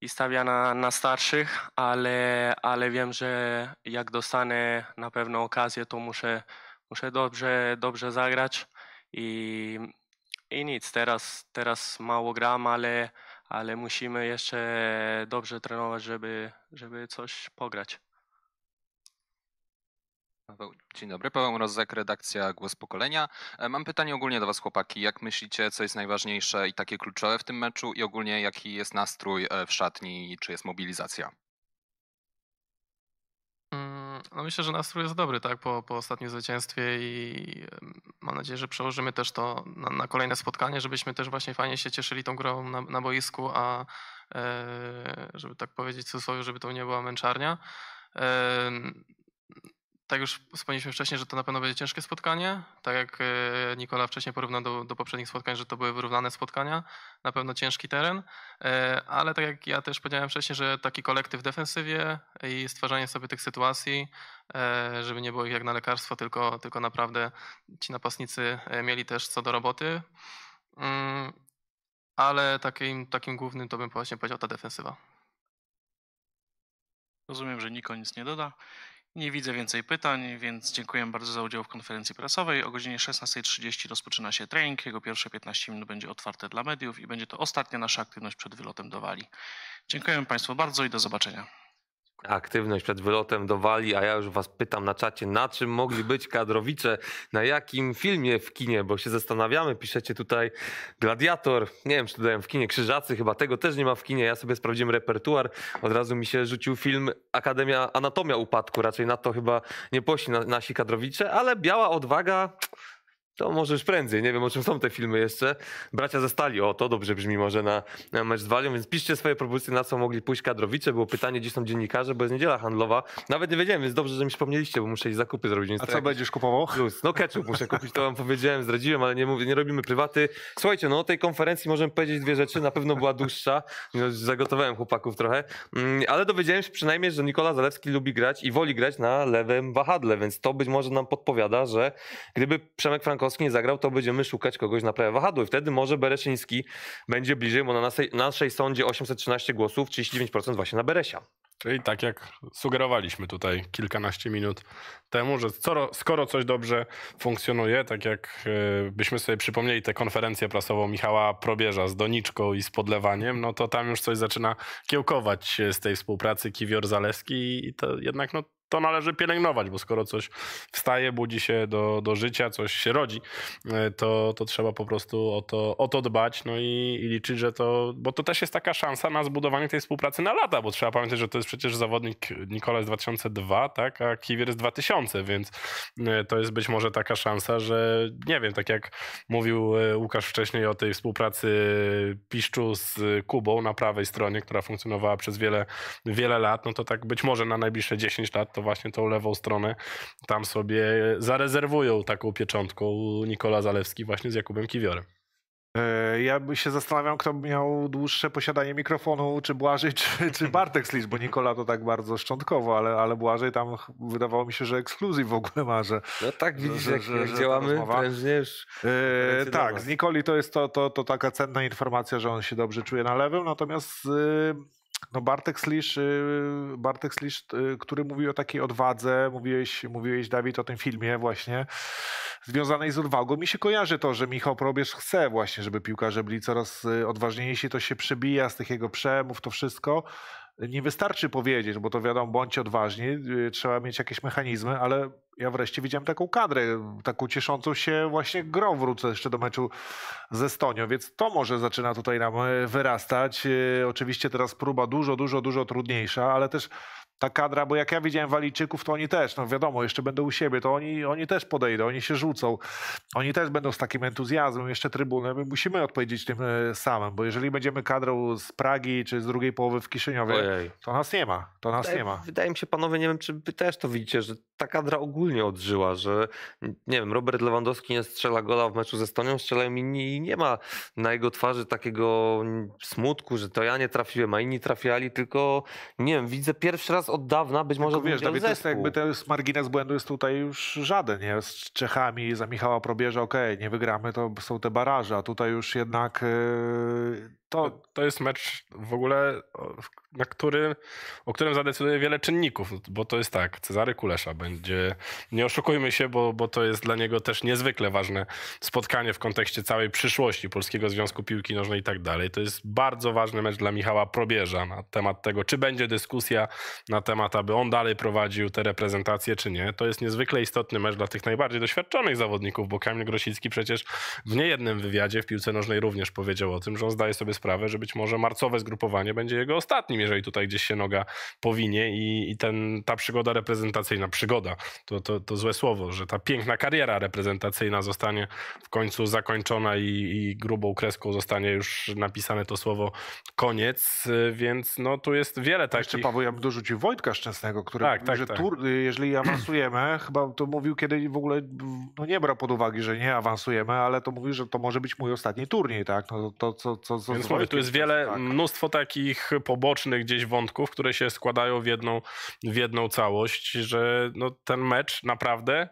i stawia na, na starszych, ale, ale wiem, że jak dostanę na pewno okazję, to muszę, muszę dobrze, dobrze zagrać i, i nic, teraz, teraz mało gram, ale, ale musimy jeszcze dobrze trenować, żeby, żeby coś pograć. Paweł, dzień dobry, Paweł Mrozek, redakcja Głos Pokolenia. E, mam pytanie ogólnie do Was, chłopaki. Jak myślicie, co jest najważniejsze i takie kluczowe w tym meczu i ogólnie jaki jest nastrój e, w szatni i czy jest mobilizacja? Mm, no myślę, że nastrój jest dobry tak, po, po ostatnim zwycięstwie i mam nadzieję, że przełożymy też to na, na kolejne spotkanie, żebyśmy też właśnie fajnie się cieszyli tą grą na, na boisku, a e, żeby tak powiedzieć w cudzysłowie, żeby to nie była męczarnia tak już wspomnieliśmy wcześniej, że to na pewno będzie ciężkie spotkanie. Tak jak e, Nikola wcześniej porównał do, do, poprzednich spotkań, że to były wyrównane spotkania, na pewno ciężki teren, e, ale tak jak ja też powiedziałem wcześniej, że taki kolektyw w defensywie i stwarzanie sobie tych sytuacji, e, żeby nie było ich jak na lekarstwo, tylko, tylko naprawdę ci napastnicy mieli też co do roboty. Mm, ale takim, takim głównym to bym właśnie powiedział ta defensywa. Rozumiem, że Niko nic nie doda. Nie widzę więcej pytań, więc dziękuję bardzo za udział w konferencji prasowej. O godzinie 16.30 rozpoczyna się trening. Jego pierwsze 15 minut będzie otwarte dla mediów i będzie to ostatnia nasza aktywność przed wylotem do Walii. Dziękuję Państwu bardzo i do zobaczenia aktywność przed wylotem do Walii, a ja już was pytam na czacie, na czym mogli być kadrowicze, na jakim filmie w kinie, bo się zastanawiamy, piszecie tutaj Gladiator, nie wiem, czy dodałem w kinie Krzyżacy, chyba tego też nie ma w kinie, ja sobie sprawdziłem repertuar, od razu mi się rzucił film Akademia Anatomia Upadku, raczej na to chyba nie na nasi kadrowicze, ale Biała Odwaga to może już prędzej, nie wiem o czym są te filmy jeszcze. Bracia Stali, o to dobrze brzmi może na, na mecz z Walią, więc piszcie swoje propozycje, na co mogli pójść kadrowicze, było pytanie, gdzie są dziennikarze, bo jest niedziela handlowa. Nawet nie wiedziałem, więc dobrze, że mi wspomnieliście, bo muszę iść zakupy zrobić. A co będziesz kupował? Plus. No ketchup muszę kupić, to wam powiedziałem, zdradziłem, ale nie mówię, nie robimy prywaty. Słuchajcie, no o tej konferencji możemy powiedzieć dwie rzeczy, na pewno była dłuższa, no, zagotowałem chłopaków trochę, mm, ale dowiedziałem się przynajmniej, że Nikola Zalewski lubi grać i woli grać na lewym wahadle, więc to być może nam podpowiada, że gdyby Przemek Frankowski nie zagrał, to będziemy szukać kogoś na prawe wahadło. I wtedy może Bereszyński będzie bliżej, bo na naszej, naszej sądzie 813 głosów, 39% właśnie na Beresia. Czyli tak jak sugerowaliśmy tutaj kilkanaście minut temu, że skoro coś dobrze funkcjonuje, tak jak e, byśmy sobie przypomnieli tę konferencję prasową Michała Probierza z doniczką i z podlewaniem, no to tam już coś zaczyna kiełkować z tej współpracy Kiwior-Zaleski i to jednak no, to należy pielęgnować, bo skoro coś wstaje, budzi się do, do życia, coś się rodzi, e, to, to trzeba po prostu o to, o to dbać no i, i liczyć, że to, bo to też jest taka szansa na zbudowanie tej współpracy na lata, bo trzeba pamiętać, że to jest przecież zawodnik Nikola z 2002, tak, a Kiwier z 2000, więc e, to jest być może taka szansa, że nie wiem, tak jak mówił e, Łukasz wcześniej o tej współpracy Piszczu z Kubą na prawej stronie, która funkcjonowała przez wiele, wiele lat, no to tak być może na najbliższe 10 lat to właśnie tą lewą stronę tam sobie zarezerwują taką pieczątką Nikola Zalewski właśnie z Jakubem Kiwiorem. E, ja się zastanawiał, kto miał dłuższe posiadanie mikrofonu, czy Błażej, czy, czy Bartek Slicz, bo Nikola to tak bardzo szczątkowo, ale, ale Błażej tam wydawało mi się, że ekskluzji w ogóle ma, że... No tak, widzisz, że, jak, że, jak że działamy prężnie już... E, tak, z Nikoli to jest to, to, to taka cenna informacja, że on się dobrze czuje na lewym, natomiast... Y, tak, no Bartek Slisz, y, Bartek Slisz, y, który mówi o takiej odwadze, mówiłeś, mówiłeś Dawid o tym filmie właśnie, związanej z odwagą. Mi się kojarzy to, że Michał Probierz chce właśnie, żeby piłkarze byli coraz y, odważniejsi, to się przebija z tych jego przemów, to wszystko nie wystarczy powiedzieć, bo to wiadomo, bądźcie odważni, y, trzeba mieć jakieś mechanizmy, ale ja wreszcie widziałem taką kadrę, taką cieszącą się właśnie grą, wrócę jeszcze do meczu ze Stonią, więc to może zaczyna tutaj nam e, wyrastać. Y, oczywiście teraz próba dużo, dużo, dużo trudniejsza, ale też ta kadra, bo jak ja widziałem Walijczyków, to oni też, no wiadomo, jeszcze będą u siebie, to oni, oni też podejdą, oni się rzucą, oni też będą z takim entuzjazmem, jeszcze trybunem, my musimy odpowiedzieć tym e, samym, bo jeżeli będziemy kadrą z Pragi czy z drugiej połowy w Kiszyniowie, Ojej. to nas nie ma, to nas wydaje, nie ma. Wydaje mi się, panowie, nie wiem, czy wy też to widzicie, że ta kadra ogólnie odżyła, że nie wiem, Robert Lewandowski nie strzela gola w meczu ze Estonią, strzelają inni i nie ma na jego twarzy takiego smutku, że to ja nie trafiłem, a inni trafiali, tylko nie wiem, widzę pierwszy raz od dawna, być może wiesz, To jest jakby ten margines błędu jest tutaj już żaden, nie? Z Czechami, za Michała Probierza, okej, okay, nie wygramy, to są te baraże, a tutaj już jednak... Yy to, to jest mecz w ogóle, na który, o którym zadecyduje wiele czynników, bo to jest tak, Cezary Kulesza będzie, nie oszukujmy się, bo, bo to jest dla niego też niezwykle ważne spotkanie w kontekście całej przyszłości Polskiego Związku Piłki Nożnej i tak dalej. To jest bardzo ważny mecz dla Michała Probierza na temat tego, czy będzie dyskusja na temat, aby on dalej prowadził te reprezentacje, czy nie. To jest niezwykle istotny mecz dla tych najbardziej doświadczonych zawodników, bo Kamil Grosicki przecież w niejednym wywiadzie w piłce nożnej również powiedział o tym, że on zdaje sobie sprawę, że być może marcowe zgrupowanie będzie jego ostatnim, jeżeli tutaj gdzieś się noga powinie i, i ten, ta przygoda reprezentacyjna, przygoda, to, to, to złe słowo, że ta piękna kariera reprezentacyjna zostanie w końcu zakończona i, i grubą kreską zostanie już napisane to słowo koniec, y, więc no tu jest wiele takich... Jeszcze Paweł, ja bym dorzucił Wojtka Szczęsnego, który tak, mówi, tak, że tak. Tur, jeżeli awansujemy, chyba to mówił kiedy w ogóle, no nie brał pod uwagi, że nie awansujemy, ale to mówił, że to może być mój ostatni turniej, tak? No to, to co, co, co Więc mówię, tu jest wiele, tak. mnóstwo takich pobocznych gdzieś wątków, które się składają w jedną, w jedną całość, że no, ten mecz naprawdę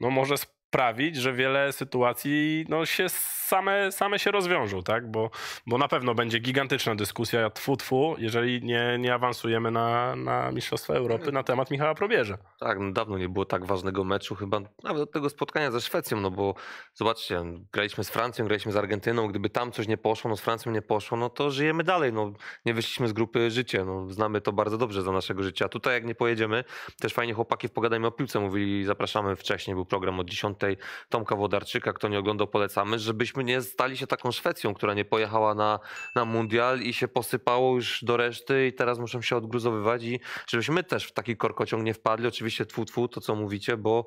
no, może sprawić, że wiele sytuacji no, się same, same się rozwiążą, tak? Bo, bo na pewno będzie gigantyczna dyskusja tfu, tfu jeżeli nie, nie awansujemy na, na Mistrzostwa Europy na temat Michała Probierza. Tak, no dawno nie było tak ważnego meczu, chyba nawet od tego spotkania ze Szwecją, no bo zobaczcie, graliśmy z Francją, graliśmy z Argentyną, gdyby tam coś nie poszło, no z Francją nie poszło, no to żyjemy dalej, no nie wyszliśmy z grupy życie, no znamy to bardzo dobrze za naszego życia. Tutaj jak nie pojedziemy, też fajnie chłopaki w Pogadajmy o Piłce mówili, zapraszamy wcześniej, był program od 10 tutaj Tomka Wodarczyka, kto nie oglądał, polecamy, żebyśmy nie stali się taką Szwecją, która nie pojechała na, na mundial i się posypało już do reszty i teraz muszą się odgruzowywać i żebyśmy też w taki korkociąg nie wpadli. Oczywiście twu, twu to co mówicie, bo,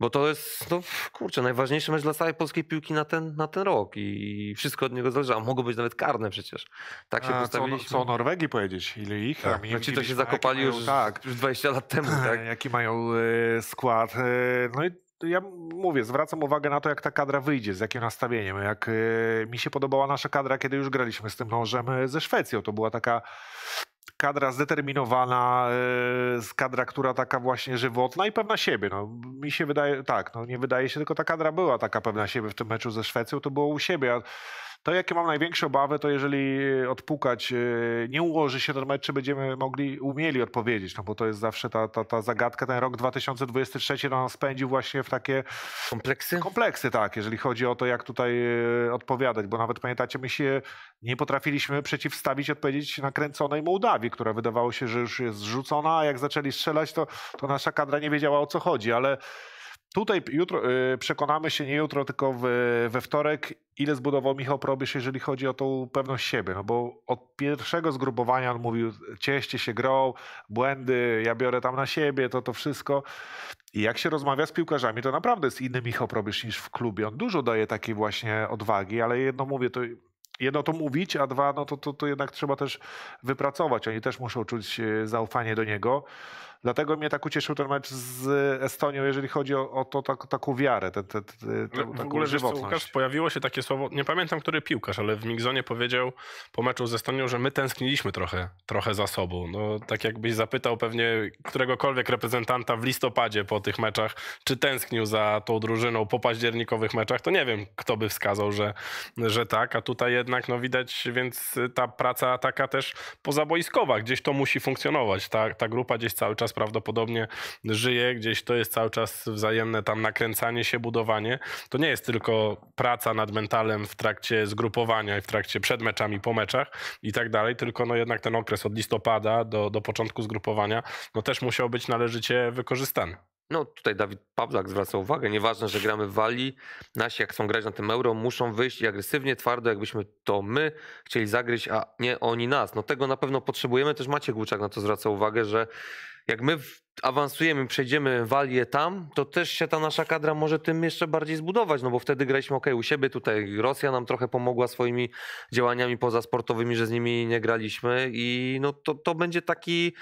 bo to jest, no kurczę, najważniejszy mecz dla całej polskiej piłki na ten, na ten rok i wszystko od niego zależy, a mogą być nawet karne przecież. Tak się a, no- postawiliśmy. Co, co o Norwegii powiedzieć? Ile ich? Tak. No ci to się zakopali mają, już, tak. już 20 lat temu. Tak? Jaki mają e, skład. E, no i ja mówię, zwracam uwagę na to, jak ta kadra wyjdzie, z jakim nastawieniem. Jak e, mi się podobała nasza kadra, kiedy już graliśmy z tym nożem e, ze Szwecją. To była taka kadra zdeterminowana, e, kadra, która taka właśnie żywotna i pewna siebie. No, mi się wydaje, tak, no nie wydaje się, tylko ta kadra była taka pewna siebie w tym meczu ze Szwecją, to było u siebie. To, jakie mam największe obawy, to jeżeli e, odpukać e, nie ułoży się ten mecz, czy będziemy mogli, umieli odpowiedzieć, no bo to jest zawsze ta, ta, ta zagadka. Ten rok 2023 na nas spędził właśnie w takie... Kompleksy? Kompleksy, tak, jeżeli chodzi o to, jak tutaj e, odpowiadać, bo nawet pamiętacie, my się nie potrafiliśmy przeciwstawić odpowiedzieć nakręconej Mołdawii, która wydawało się, że już jest zrzucona, a jak zaczęli strzelać, to, to nasza kadra nie wiedziała o co chodzi, ale Tutaj jutro, y, przekonamy się nie jutro, tylko we wtorek, ile zbudował Michał Probysz, jeżeli chodzi o tą pewność siebie. No bo od pierwszego zgrupowania on mówił, cieście się grą, błędy, ja biorę tam na siebie, to to wszystko. I jak się rozmawia z piłkarzami, to naprawdę jest inny Michał Probysz niż w klubie. On dużo daje takiej właśnie odwagi, ale jedno mówię, to jedno to mówić, a dwa, no to, to, to jednak trzeba też wypracować. Oni też muszą czuć y, zaufanie do niego. Dlatego mnie tak ucieszył ten mecz z Estonią, jeżeli chodzi o, o to, tak, taką wiarę, te, te, te, w ogóle, żywotność. Łukasz, pojawiło się takie słowo, nie pamiętam, który piłkarz, ale w Migzonie powiedział po meczu z Estonią, że my tęskniliśmy trochę, trochę za sobą. No, tak jakbyś zapytał pewnie któregokolwiek reprezentanta w listopadzie po tych meczach, czy tęsknił za tą drużyną po październikowych meczach, to nie wiem, kto by wskazał, że, że tak, a tutaj jednak no widać, więc ta praca taka też pozaboiskowa, gdzieś to musi funkcjonować. Ta, ta grupa gdzieś cały czas prawdopodobnie żyje gdzieś, to jest cały czas wzajemne tam nakręcanie się, budowanie. To nie jest tylko praca nad mentalem w trakcie zgrupowania i w trakcie przed meczami, po meczach i tak dalej, tylko no jednak ten okres od listopada do, do początku zgrupowania no też musiał być należycie wykorzystany. No tutaj Dawid Pawlak zwraca uwagę, nieważne, że gramy w Walii, nasi jak chcą grać na tym euro, muszą wyjść i agresywnie, twardo, jakbyśmy to my chcieli zagryźć, a nie oni nas. No tego na pewno potrzebujemy, też Maciek Głuczak na to zwraca uwagę, że jak my awansujemy, przejdziemy walię tam, to też się ta nasza kadra może tym jeszcze bardziej zbudować, no bo wtedy graliśmy ok u siebie, tutaj Rosja nam trochę pomogła swoimi działaniami pozasportowymi, że z nimi nie graliśmy i no to, to będzie taki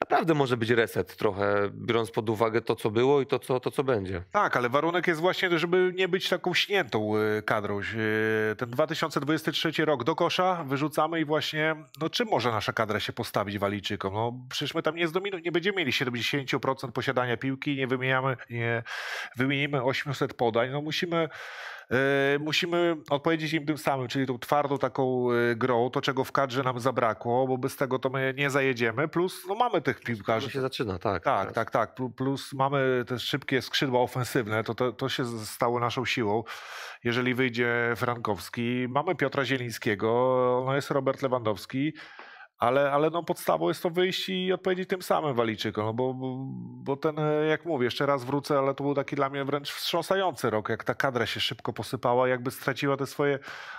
naprawdę może być reset trochę, biorąc pod uwagę to, co było i to, co, to, co będzie. Tak, ale warunek jest właśnie, żeby nie być taką śniętą y, kadrą. Y, ten 2023 rok do kosza wyrzucamy i właśnie, no czym może nasza kadra się postawić walijczykom? No przecież my tam nie zdominujemy, nie będziemy mieli 70% posiadania piłki, nie wymieniamy, nie wymienimy 800 podań, no musimy Yy, musimy odpowiedzieć im tym samym, czyli tą twardą taką yy, grą, to czego w kadrze nam zabrakło, bo bez tego to my nie zajedziemy, plus no mamy tych piłkarzy. To się zaczyna, tak. Tak, tak, tak. Plus mamy te szybkie skrzydła ofensywne, to, to, to się stało naszą siłą. Jeżeli wyjdzie Frankowski, mamy Piotra Zielińskiego, no jest Robert Lewandowski, ale, ale no podstawą jest to wyjść i odpowiedzieć tym samym Walijczykom, no bo, bo ten, e, jak mówię, jeszcze raz wrócę, ale to był taki dla mnie wręcz wstrząsający rok, jak ta kadra się szybko posypała, jakby straciła te swoje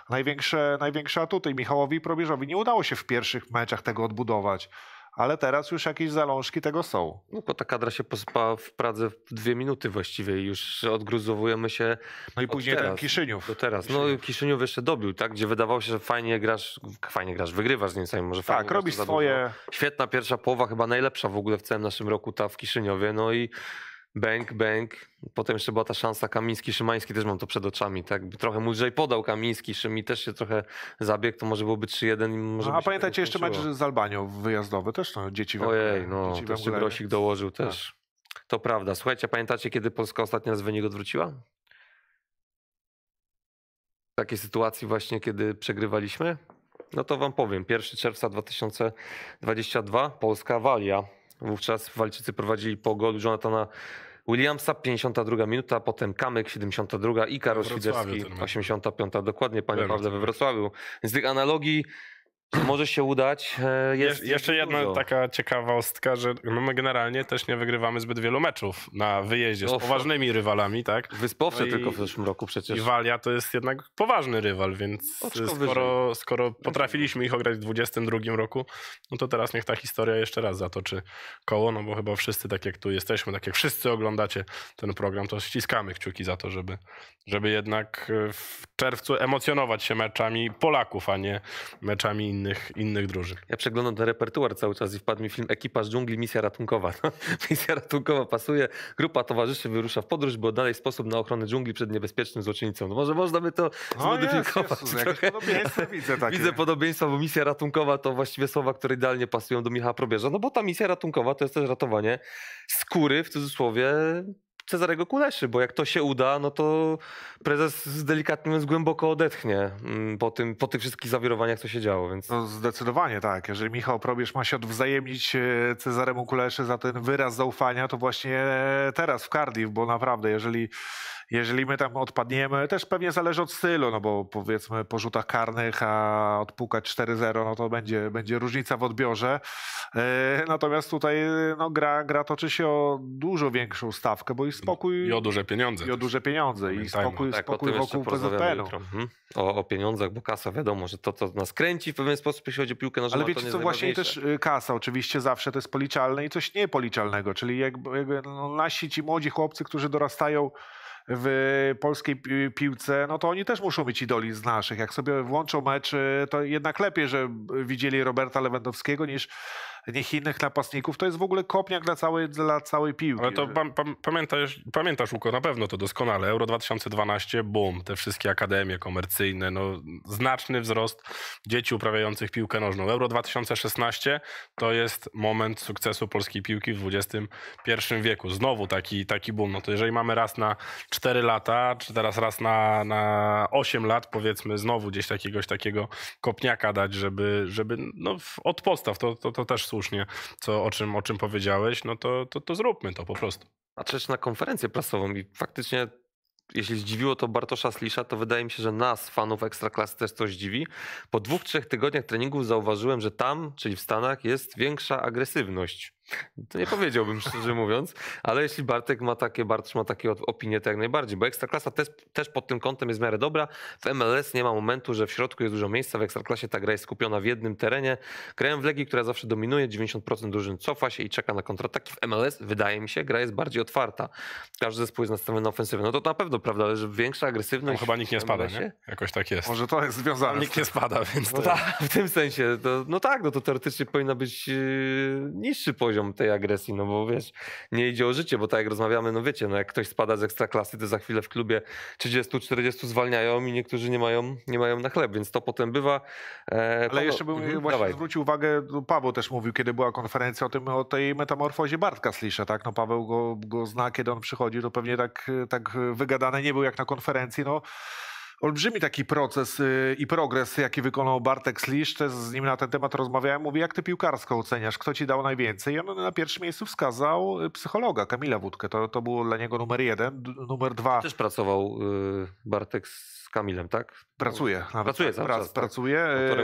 największe, największe atuty. I Michałowi Probierzowi nie udało się w pierwszych meczach tego odbudować ale teraz już jakieś zalążki tego są. No bo ta kadra się posypała w Pradze w dwie minuty właściwie i już odgruzowujemy się. No i później teraz, ten Kiszyniów. Do teraz. Kiszyniów. No Kiszyniów jeszcze dobił, tak? Gdzie wydawało się, że fajnie grasz, fajnie grasz, wygrywasz z Niemcami, może fajnie. Tak, robisz swoje. Świetna pierwsza połowa, chyba najlepsza w ogóle w całym naszym roku ta w Kiszyniowie, no i Bęk, bęk. Potem jeszcze była ta szansa Kamiński, Szymański, też mam to przed oczami, tak? Trochę mu podał Kamiński, Szymi też się trochę zabiegł, to może byłoby 3-1. Może a pamiętajcie tak jeszcze mecz z Albanią wyjazdowy też, no, dzieci w Ojej, no, dzieci też Grosik dołożył tak. też. Tak. To prawda. Słuchajcie, pamiętacie kiedy Polska ostatnio z wynik odwróciła? W takiej sytuacji właśnie, kiedy przegrywaliśmy? No to wam powiem. 1 czerwca 2022 Polska Walia Wówczas Walczycy prowadzili po golu Jonathana Williamsa 52 minuta, potem Kamyk 72 i Karol Świderski 85. Dokładnie, panie Pawle, we Wrocławiu. Z tych analogii może się udać. E, jest, jeszcze jest jedna dużo. taka ciekawostka, że no my generalnie też nie wygrywamy zbyt wielu meczów na wyjeździe z poważnymi rywalami, tak? Wyspowcze no tylko w zeszłym roku przecież. I Walia to jest jednak poważny rywal, więc skoro, skoro potrafiliśmy ich ograć w 2022 roku, no to teraz niech ta historia jeszcze raz zatoczy koło, no bo chyba wszyscy, tak jak tu jesteśmy, tak jak wszyscy oglądacie ten program, to ściskamy kciuki za to, żeby, żeby jednak e, w czerwcu emocjonować się meczami Polaków, a nie meczami innych, innych drużyn. Ja przeglądam ten repertuar cały czas i wpadł mi film „Ekipa z dżungli, misja ratunkowa. No, misja ratunkowa pasuje. Grupa towarzyszy wyrusza w podróż, by odnaleźć sposób na ochronę dżungli przed niebezpiecznym złoczyńcą. No może można by to no, zmodyfikować. Jest, jest, podobieństwa widzę takie. Widzę podobieństwa, bo misja ratunkowa to właściwie słowa, które idealnie pasują do Michała Probierza, no bo ta misja ratunkowa to jest też ratowanie skóry, w cudzysłowie, Cezarego Kuleszy, bo jak to się uda, no to prezes delikatnie z głęboko odetchnie mm, po, tym, po tych wszystkich zawirowaniach, co się działo. Więc... No zdecydowanie tak. Jeżeli Michał Probierz ma się odwzajemnić e, Cezaremu Kuleszy za ten wyraz zaufania, to właśnie e, teraz w Cardiff, bo naprawdę, jeżeli jeżeli my tam odpadniemy, też pewnie zależy od stylu, no bo powiedzmy po rzutach karnych, a odpukać 4-0, no to będzie, będzie różnica w odbiorze. E, natomiast tutaj no, gra, gra toczy się o dużo większą stawkę, bo i spokój... I o duże pieniądze. I o duże pieniądze. I spokój, tak, spokój wokół PZPN-u. Mhm. O, o pieniądzach, bo kasa wiadomo, że to, co nas kręci w pewien sposób, jeśli chodzi o piłkę nożną, Ale wiecie co, właśnie też y, kasa oczywiście zawsze to jest policzalne i coś niepoliczalnego, czyli jakby, jakby no, nasi ci młodzi chłopcy, którzy dorastają w polskiej piłce, no to oni też muszą mieć idoli z naszych. Jak sobie włączą mecz, to jednak lepiej, że widzieli Roberta Lewandowskiego niż niech innych napastników, to jest w ogóle kopniak dla całej, dla całej piłki. Ale to pamiętasz, pamiętasz, Łuko, na pewno to doskonale. Euro 2012, boom, te wszystkie akademie komercyjne, no, znaczny wzrost dzieci uprawiających piłkę nożną. Euro 2016 to jest moment sukcesu polskiej piłki w XXI wieku. Znowu taki, taki boom. No to jeżeli mamy raz na 4 lata, czy teraz raz na, na 8 lat, powiedzmy, znowu gdzieś jakiegoś takiego kopniaka dać, żeby, żeby no, od podstaw, to, to, to też słusznie, co, o, czym, o czym powiedziałeś, no to, to, to zróbmy to po prostu. A przecież na konferencję prasową i faktycznie jeśli zdziwiło to Bartosza Slisza, to wydaje mi się, że nas, fanów Ekstraklasy, też to zdziwi. Po dwóch, trzech tygodniach treningów zauważyłem, że tam, czyli w Stanach, jest większa agresywność. To nie powiedziałbym, szczerze mówiąc, ale jeśli Bartek ma takie, Bartosz ma takie opinie, to jak najbardziej, bo Ekstraklasa też, też pod tym kątem jest w miarę dobra. W MLS nie ma momentu, że w środku jest dużo miejsca, w Ekstraklasie ta gra jest skupiona w jednym terenie. Grają w Legii, która zawsze dominuje, 90% drużyn cofa się i czeka na kontrataki. W MLS, wydaje mi się, gra jest bardziej otwarta. Każdy zespół jest nastawiony na ofensywę. No to na pewno prawda, ale że większa agresywność... No, chyba nikt nie spada, nie? Jakoś tak jest. Może to jest związane. nikt nie spada, więc... No to... Tak, w tym sensie. To, no tak, no to teoretycznie powinna być yy, niższy poziom poziom tej agresji, no bo wiesz, nie idzie o życie, bo tak jak rozmawiamy, no wiecie, no jak ktoś spada z ekstraklasy, to za chwilę w klubie 30-40 zwalniają i niektórzy nie mają, nie mają na chleb, więc to potem bywa. E, Ale jeszcze bym mhm, właśnie dawaj. zwrócił uwagę, no Paweł też mówił, kiedy była konferencja o tym, o tej metamorfozie Bartka Slisza, tak? No Paweł go, go zna, kiedy on przychodzi, to pewnie tak, tak wygadany nie był jak na konferencji, no olbrzymi taki proces y, i progres, jaki wykonał Bartek Slisz. Też z nim na ten temat rozmawiałem. Mówi, jak ty piłkarsko oceniasz? Kto ci dał najwięcej? I on na pierwszym miejscu wskazał y, psychologa Kamila Wódkę. To, to było dla niego numer jeden. Numer dwa... Też pracował y, Bartek Kamilem, tak? Pracuje. Nawet pracuje tak? pracuje.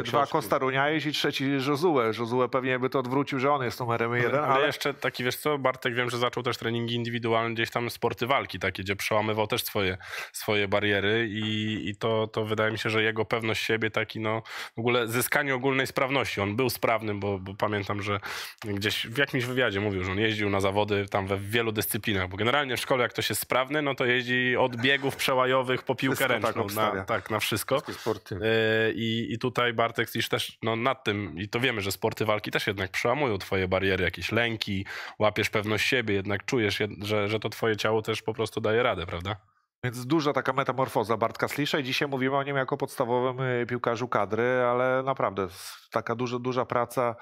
Dwa Costa Runiais i trzeci Josue. Josue pewnie by to odwrócił, że on jest numerem jeden. Ale, ale, jeszcze taki, wiesz co, Bartek wiem, że zaczął też treningi indywidualne, gdzieś tam sporty walki takie, gdzie przełamywał też swoje, swoje bariery i, i to, to wydaje mi się, że jego pewność siebie taki, no w ogóle zyskanie ogólnej sprawności. On był sprawnym, bo, bo pamiętam, że gdzieś w jakimś wywiadzie mówił, że on jeździł na zawody tam we wielu dyscyplinach, bo generalnie w szkole jak ktoś jest sprawny, no to jeździ od biegów przełajowych po piłkę ręczną. Na, tak, na wszystko. Sporty. E, I, I tutaj Bartek Stisz też no, nad tym, i to wiemy, że sporty walki też jednak przełamują twoje bariery, jakieś lęki, łapiesz pewność siebie, jednak czujesz, że, że to twoje ciało też po prostu daje radę, prawda? Więc duża taka metamorfoza Bartka Slisza i dzisiaj mówimy o nim jako podstawowym e, piłkarzu kadry, ale naprawdę taka duża, duża praca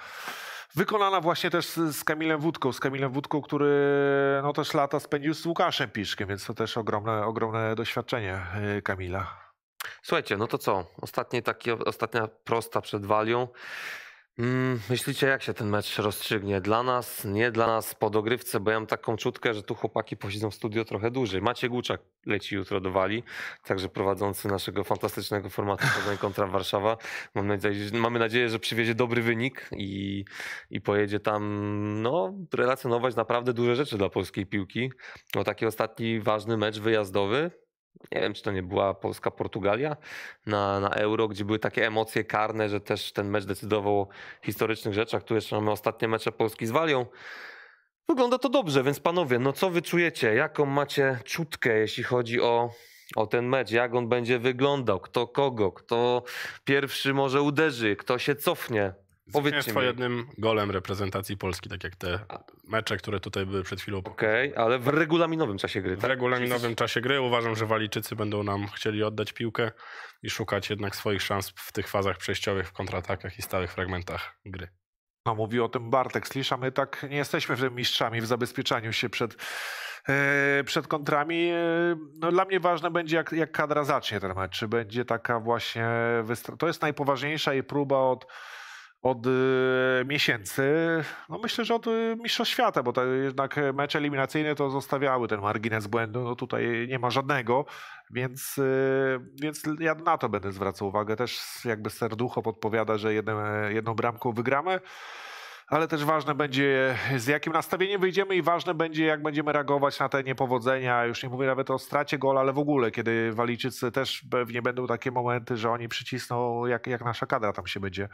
wykonana właśnie też z Kamilem Wódką, z Kamilem Wódką, który no też lata spędził z Łukaszem Piszkiem, więc to też ogromne, ogromne doświadczenie e, Kamila. Słuchajcie, no to co? Ostatnie taki, ostatnia prosta przed walią. Mm, myślicie, jak się ten mecz rozstrzygnie? Dla nas, nie dla nas, po dogrywce, bo ja mam taką czutkę, że tu chłopaki posiedzą w studio trochę dłużej. Macie Głuczak leci jutro do Wali, także prowadzący naszego fantastycznego formatu Poznań kontra Warszawa. Mam nadzieję, mamy nadzieję, że przywiezie dobry wynik i, i pojedzie tam no, relacjonować naprawdę duże rzeczy dla polskiej piłki. No taki ostatni ważny mecz wyjazdowy, nie wiem, czy to nie była Polska-Portugalia na, na Euro, gdzie były takie emocje karne, że też ten mecz decydował o historycznych rzeczach. Tu jeszcze mamy ostatnie mecze Polski z Walią. Wygląda to dobrze, więc panowie, no co wy czujecie? Jaką macie czutkę, jeśli chodzi o, o ten mecz? Jak on będzie wyglądał? Kto kogo? Kto pierwszy może uderzy? Kto się cofnie? Powiedzcie mi. jednym golem reprezentacji Polski, tak jak te mecze, które tutaj były przed chwilą. Okej, okay, ale w regulaminowym czasie gry, tak? W regulaminowym czasie gry uważam, że Walijczycy będą nam chcieli oddać piłkę i szukać jednak swoich szans w tych fazach przejściowych, w kontratakach i stałych fragmentach gry. No, mówi o tym Bartek Slisza. My tak nie jesteśmy w tym mistrzami w zabezpieczaniu się przed, yy, przed kontrami. E, no, dla mnie ważne będzie, jak, jak kadra zacznie ten mecz. Czy będzie taka właśnie. To jest najpoważniejsza jej próba od od e, miesięcy. No myślę, że od e, Mistrzostw Świata, bo to jednak mecze eliminacyjne to zostawiały ten margines błędu. No tutaj nie ma żadnego, więc, e, więc ja na to będę zwracał uwagę. Też jakby serducho podpowiada, że jedną bramką wygramy ale też ważne będzie z jakim nastawieniem wyjdziemy i ważne będzie jak będziemy reagować na te niepowodzenia. Już nie mówię nawet o stracie gola, ale w ogóle, kiedy Walijczycy też pewnie będą takie momenty, że oni przycisną, jak, jak nasza kadra tam się będzie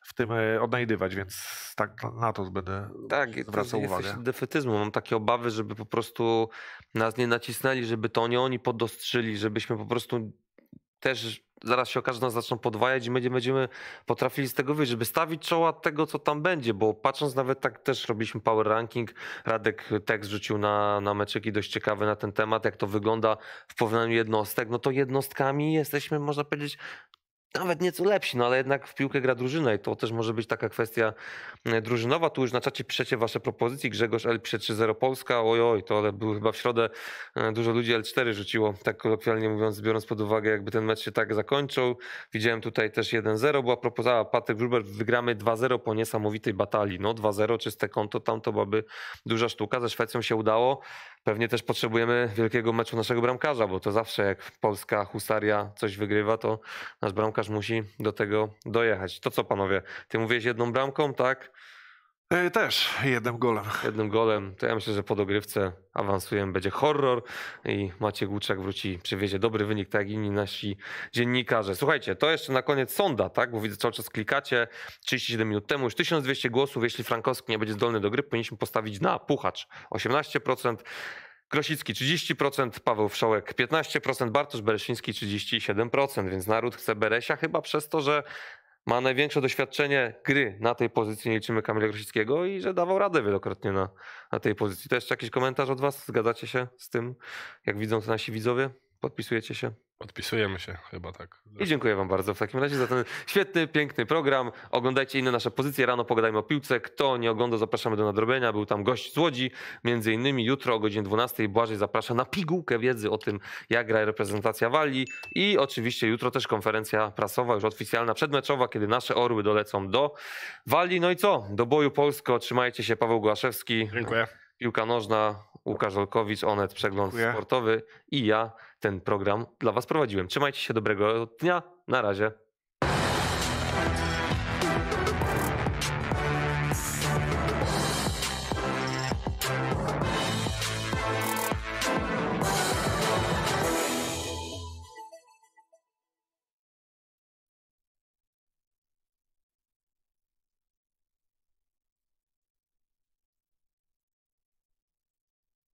w tym e, odnajdywać, więc tak na to będę tak, zwracał uwagę. Tak, defetyzmu. Mam takie obawy, żeby po prostu nas nie nacisnęli, żeby to nie oni podostrzyli, żebyśmy po prostu też zaraz się okaże, że nas zaczną podwajać i będziemy, będziemy potrafili z tego wyjść, żeby stawić czoła tego, co tam będzie, bo patrząc nawet tak też robiliśmy power ranking, Radek tekst rzucił na, na meczyki dość ciekawy na ten temat, jak to wygląda w porównaniu jednostek, no to jednostkami jesteśmy, można powiedzieć, nawet nieco lepsi, no ale jednak w piłkę gra drużyna i to też może być taka kwestia e, drużynowa. Tu już na czacie piszecie wasze propozycje. Grzegorz L pisze 3-0 Polska. Ojoj, to ale był chyba w środę e, dużo ludzi L4 rzuciło, tak kolokwialnie mówiąc, biorąc pod uwagę jakby ten mecz się tak zakończył. Widziałem tutaj też 1-0, była propozycja Patryk Gruber, wygramy 2-0 po niesamowitej batalii. No 2-0, czyste konto, tam to byłaby duża sztuka. Ze Szwecją się udało. Pewnie też potrzebujemy wielkiego meczu naszego bramkarza, bo to zawsze jak Polska, Husaria coś wygrywa, to nasz bramkarz musi do tego dojechać. To co panowie, ty mówisz jedną bramką, tak? E, też jednym golem. Jednym golem. To ja myślę, że po dogrywce awansujemy. Będzie horror i macie głuczak wróci, przywiezie dobry wynik, tak jak inni nasi dziennikarze. Słuchajcie, to jeszcze na koniec sonda, tak? Bo widzę, cały czas klikacie. 37 minut temu już 1200 głosów. Jeśli Frankowski nie będzie zdolny do gry, powinniśmy postawić na puchacz. 18%. Grosicki 30%, Paweł Wszołek 15%, Bartosz Beresiński 37%, więc naród chce Beresia chyba przez to, że ma największe doświadczenie gry na tej pozycji, nie liczymy Kamila Grosickiego i że dawał radę wielokrotnie na, na tej pozycji. To jeszcze jakiś komentarz od was? Zgadzacie się z tym, jak widzą to nasi widzowie? Podpisujecie się? Podpisujemy się, chyba tak. I dziękuję Wam bardzo w takim razie za ten świetny, piękny program. Oglądajcie inne nasze pozycje. Rano pogadajmy o piłce. Kto nie ogląda, zapraszamy do nadrobienia. Był tam gość z Łodzi, między innymi jutro o godzinie 12 Błażej zaprasza na pigułkę wiedzy o tym, jak gra reprezentacja Walii. I oczywiście jutro też konferencja prasowa, już oficjalna, przedmeczowa, kiedy nasze orły dolecą do Walii. No i co? Do boju Polsko. Trzymajcie się. Paweł Głaszewski. Dziękuję. Piłka nożna, Łukasz Olkowicz, Onet, Przegląd Dziękuję. Sportowy i ja ten program dla Was prowadziłem. Trzymajcie się, dobrego dnia, na razie.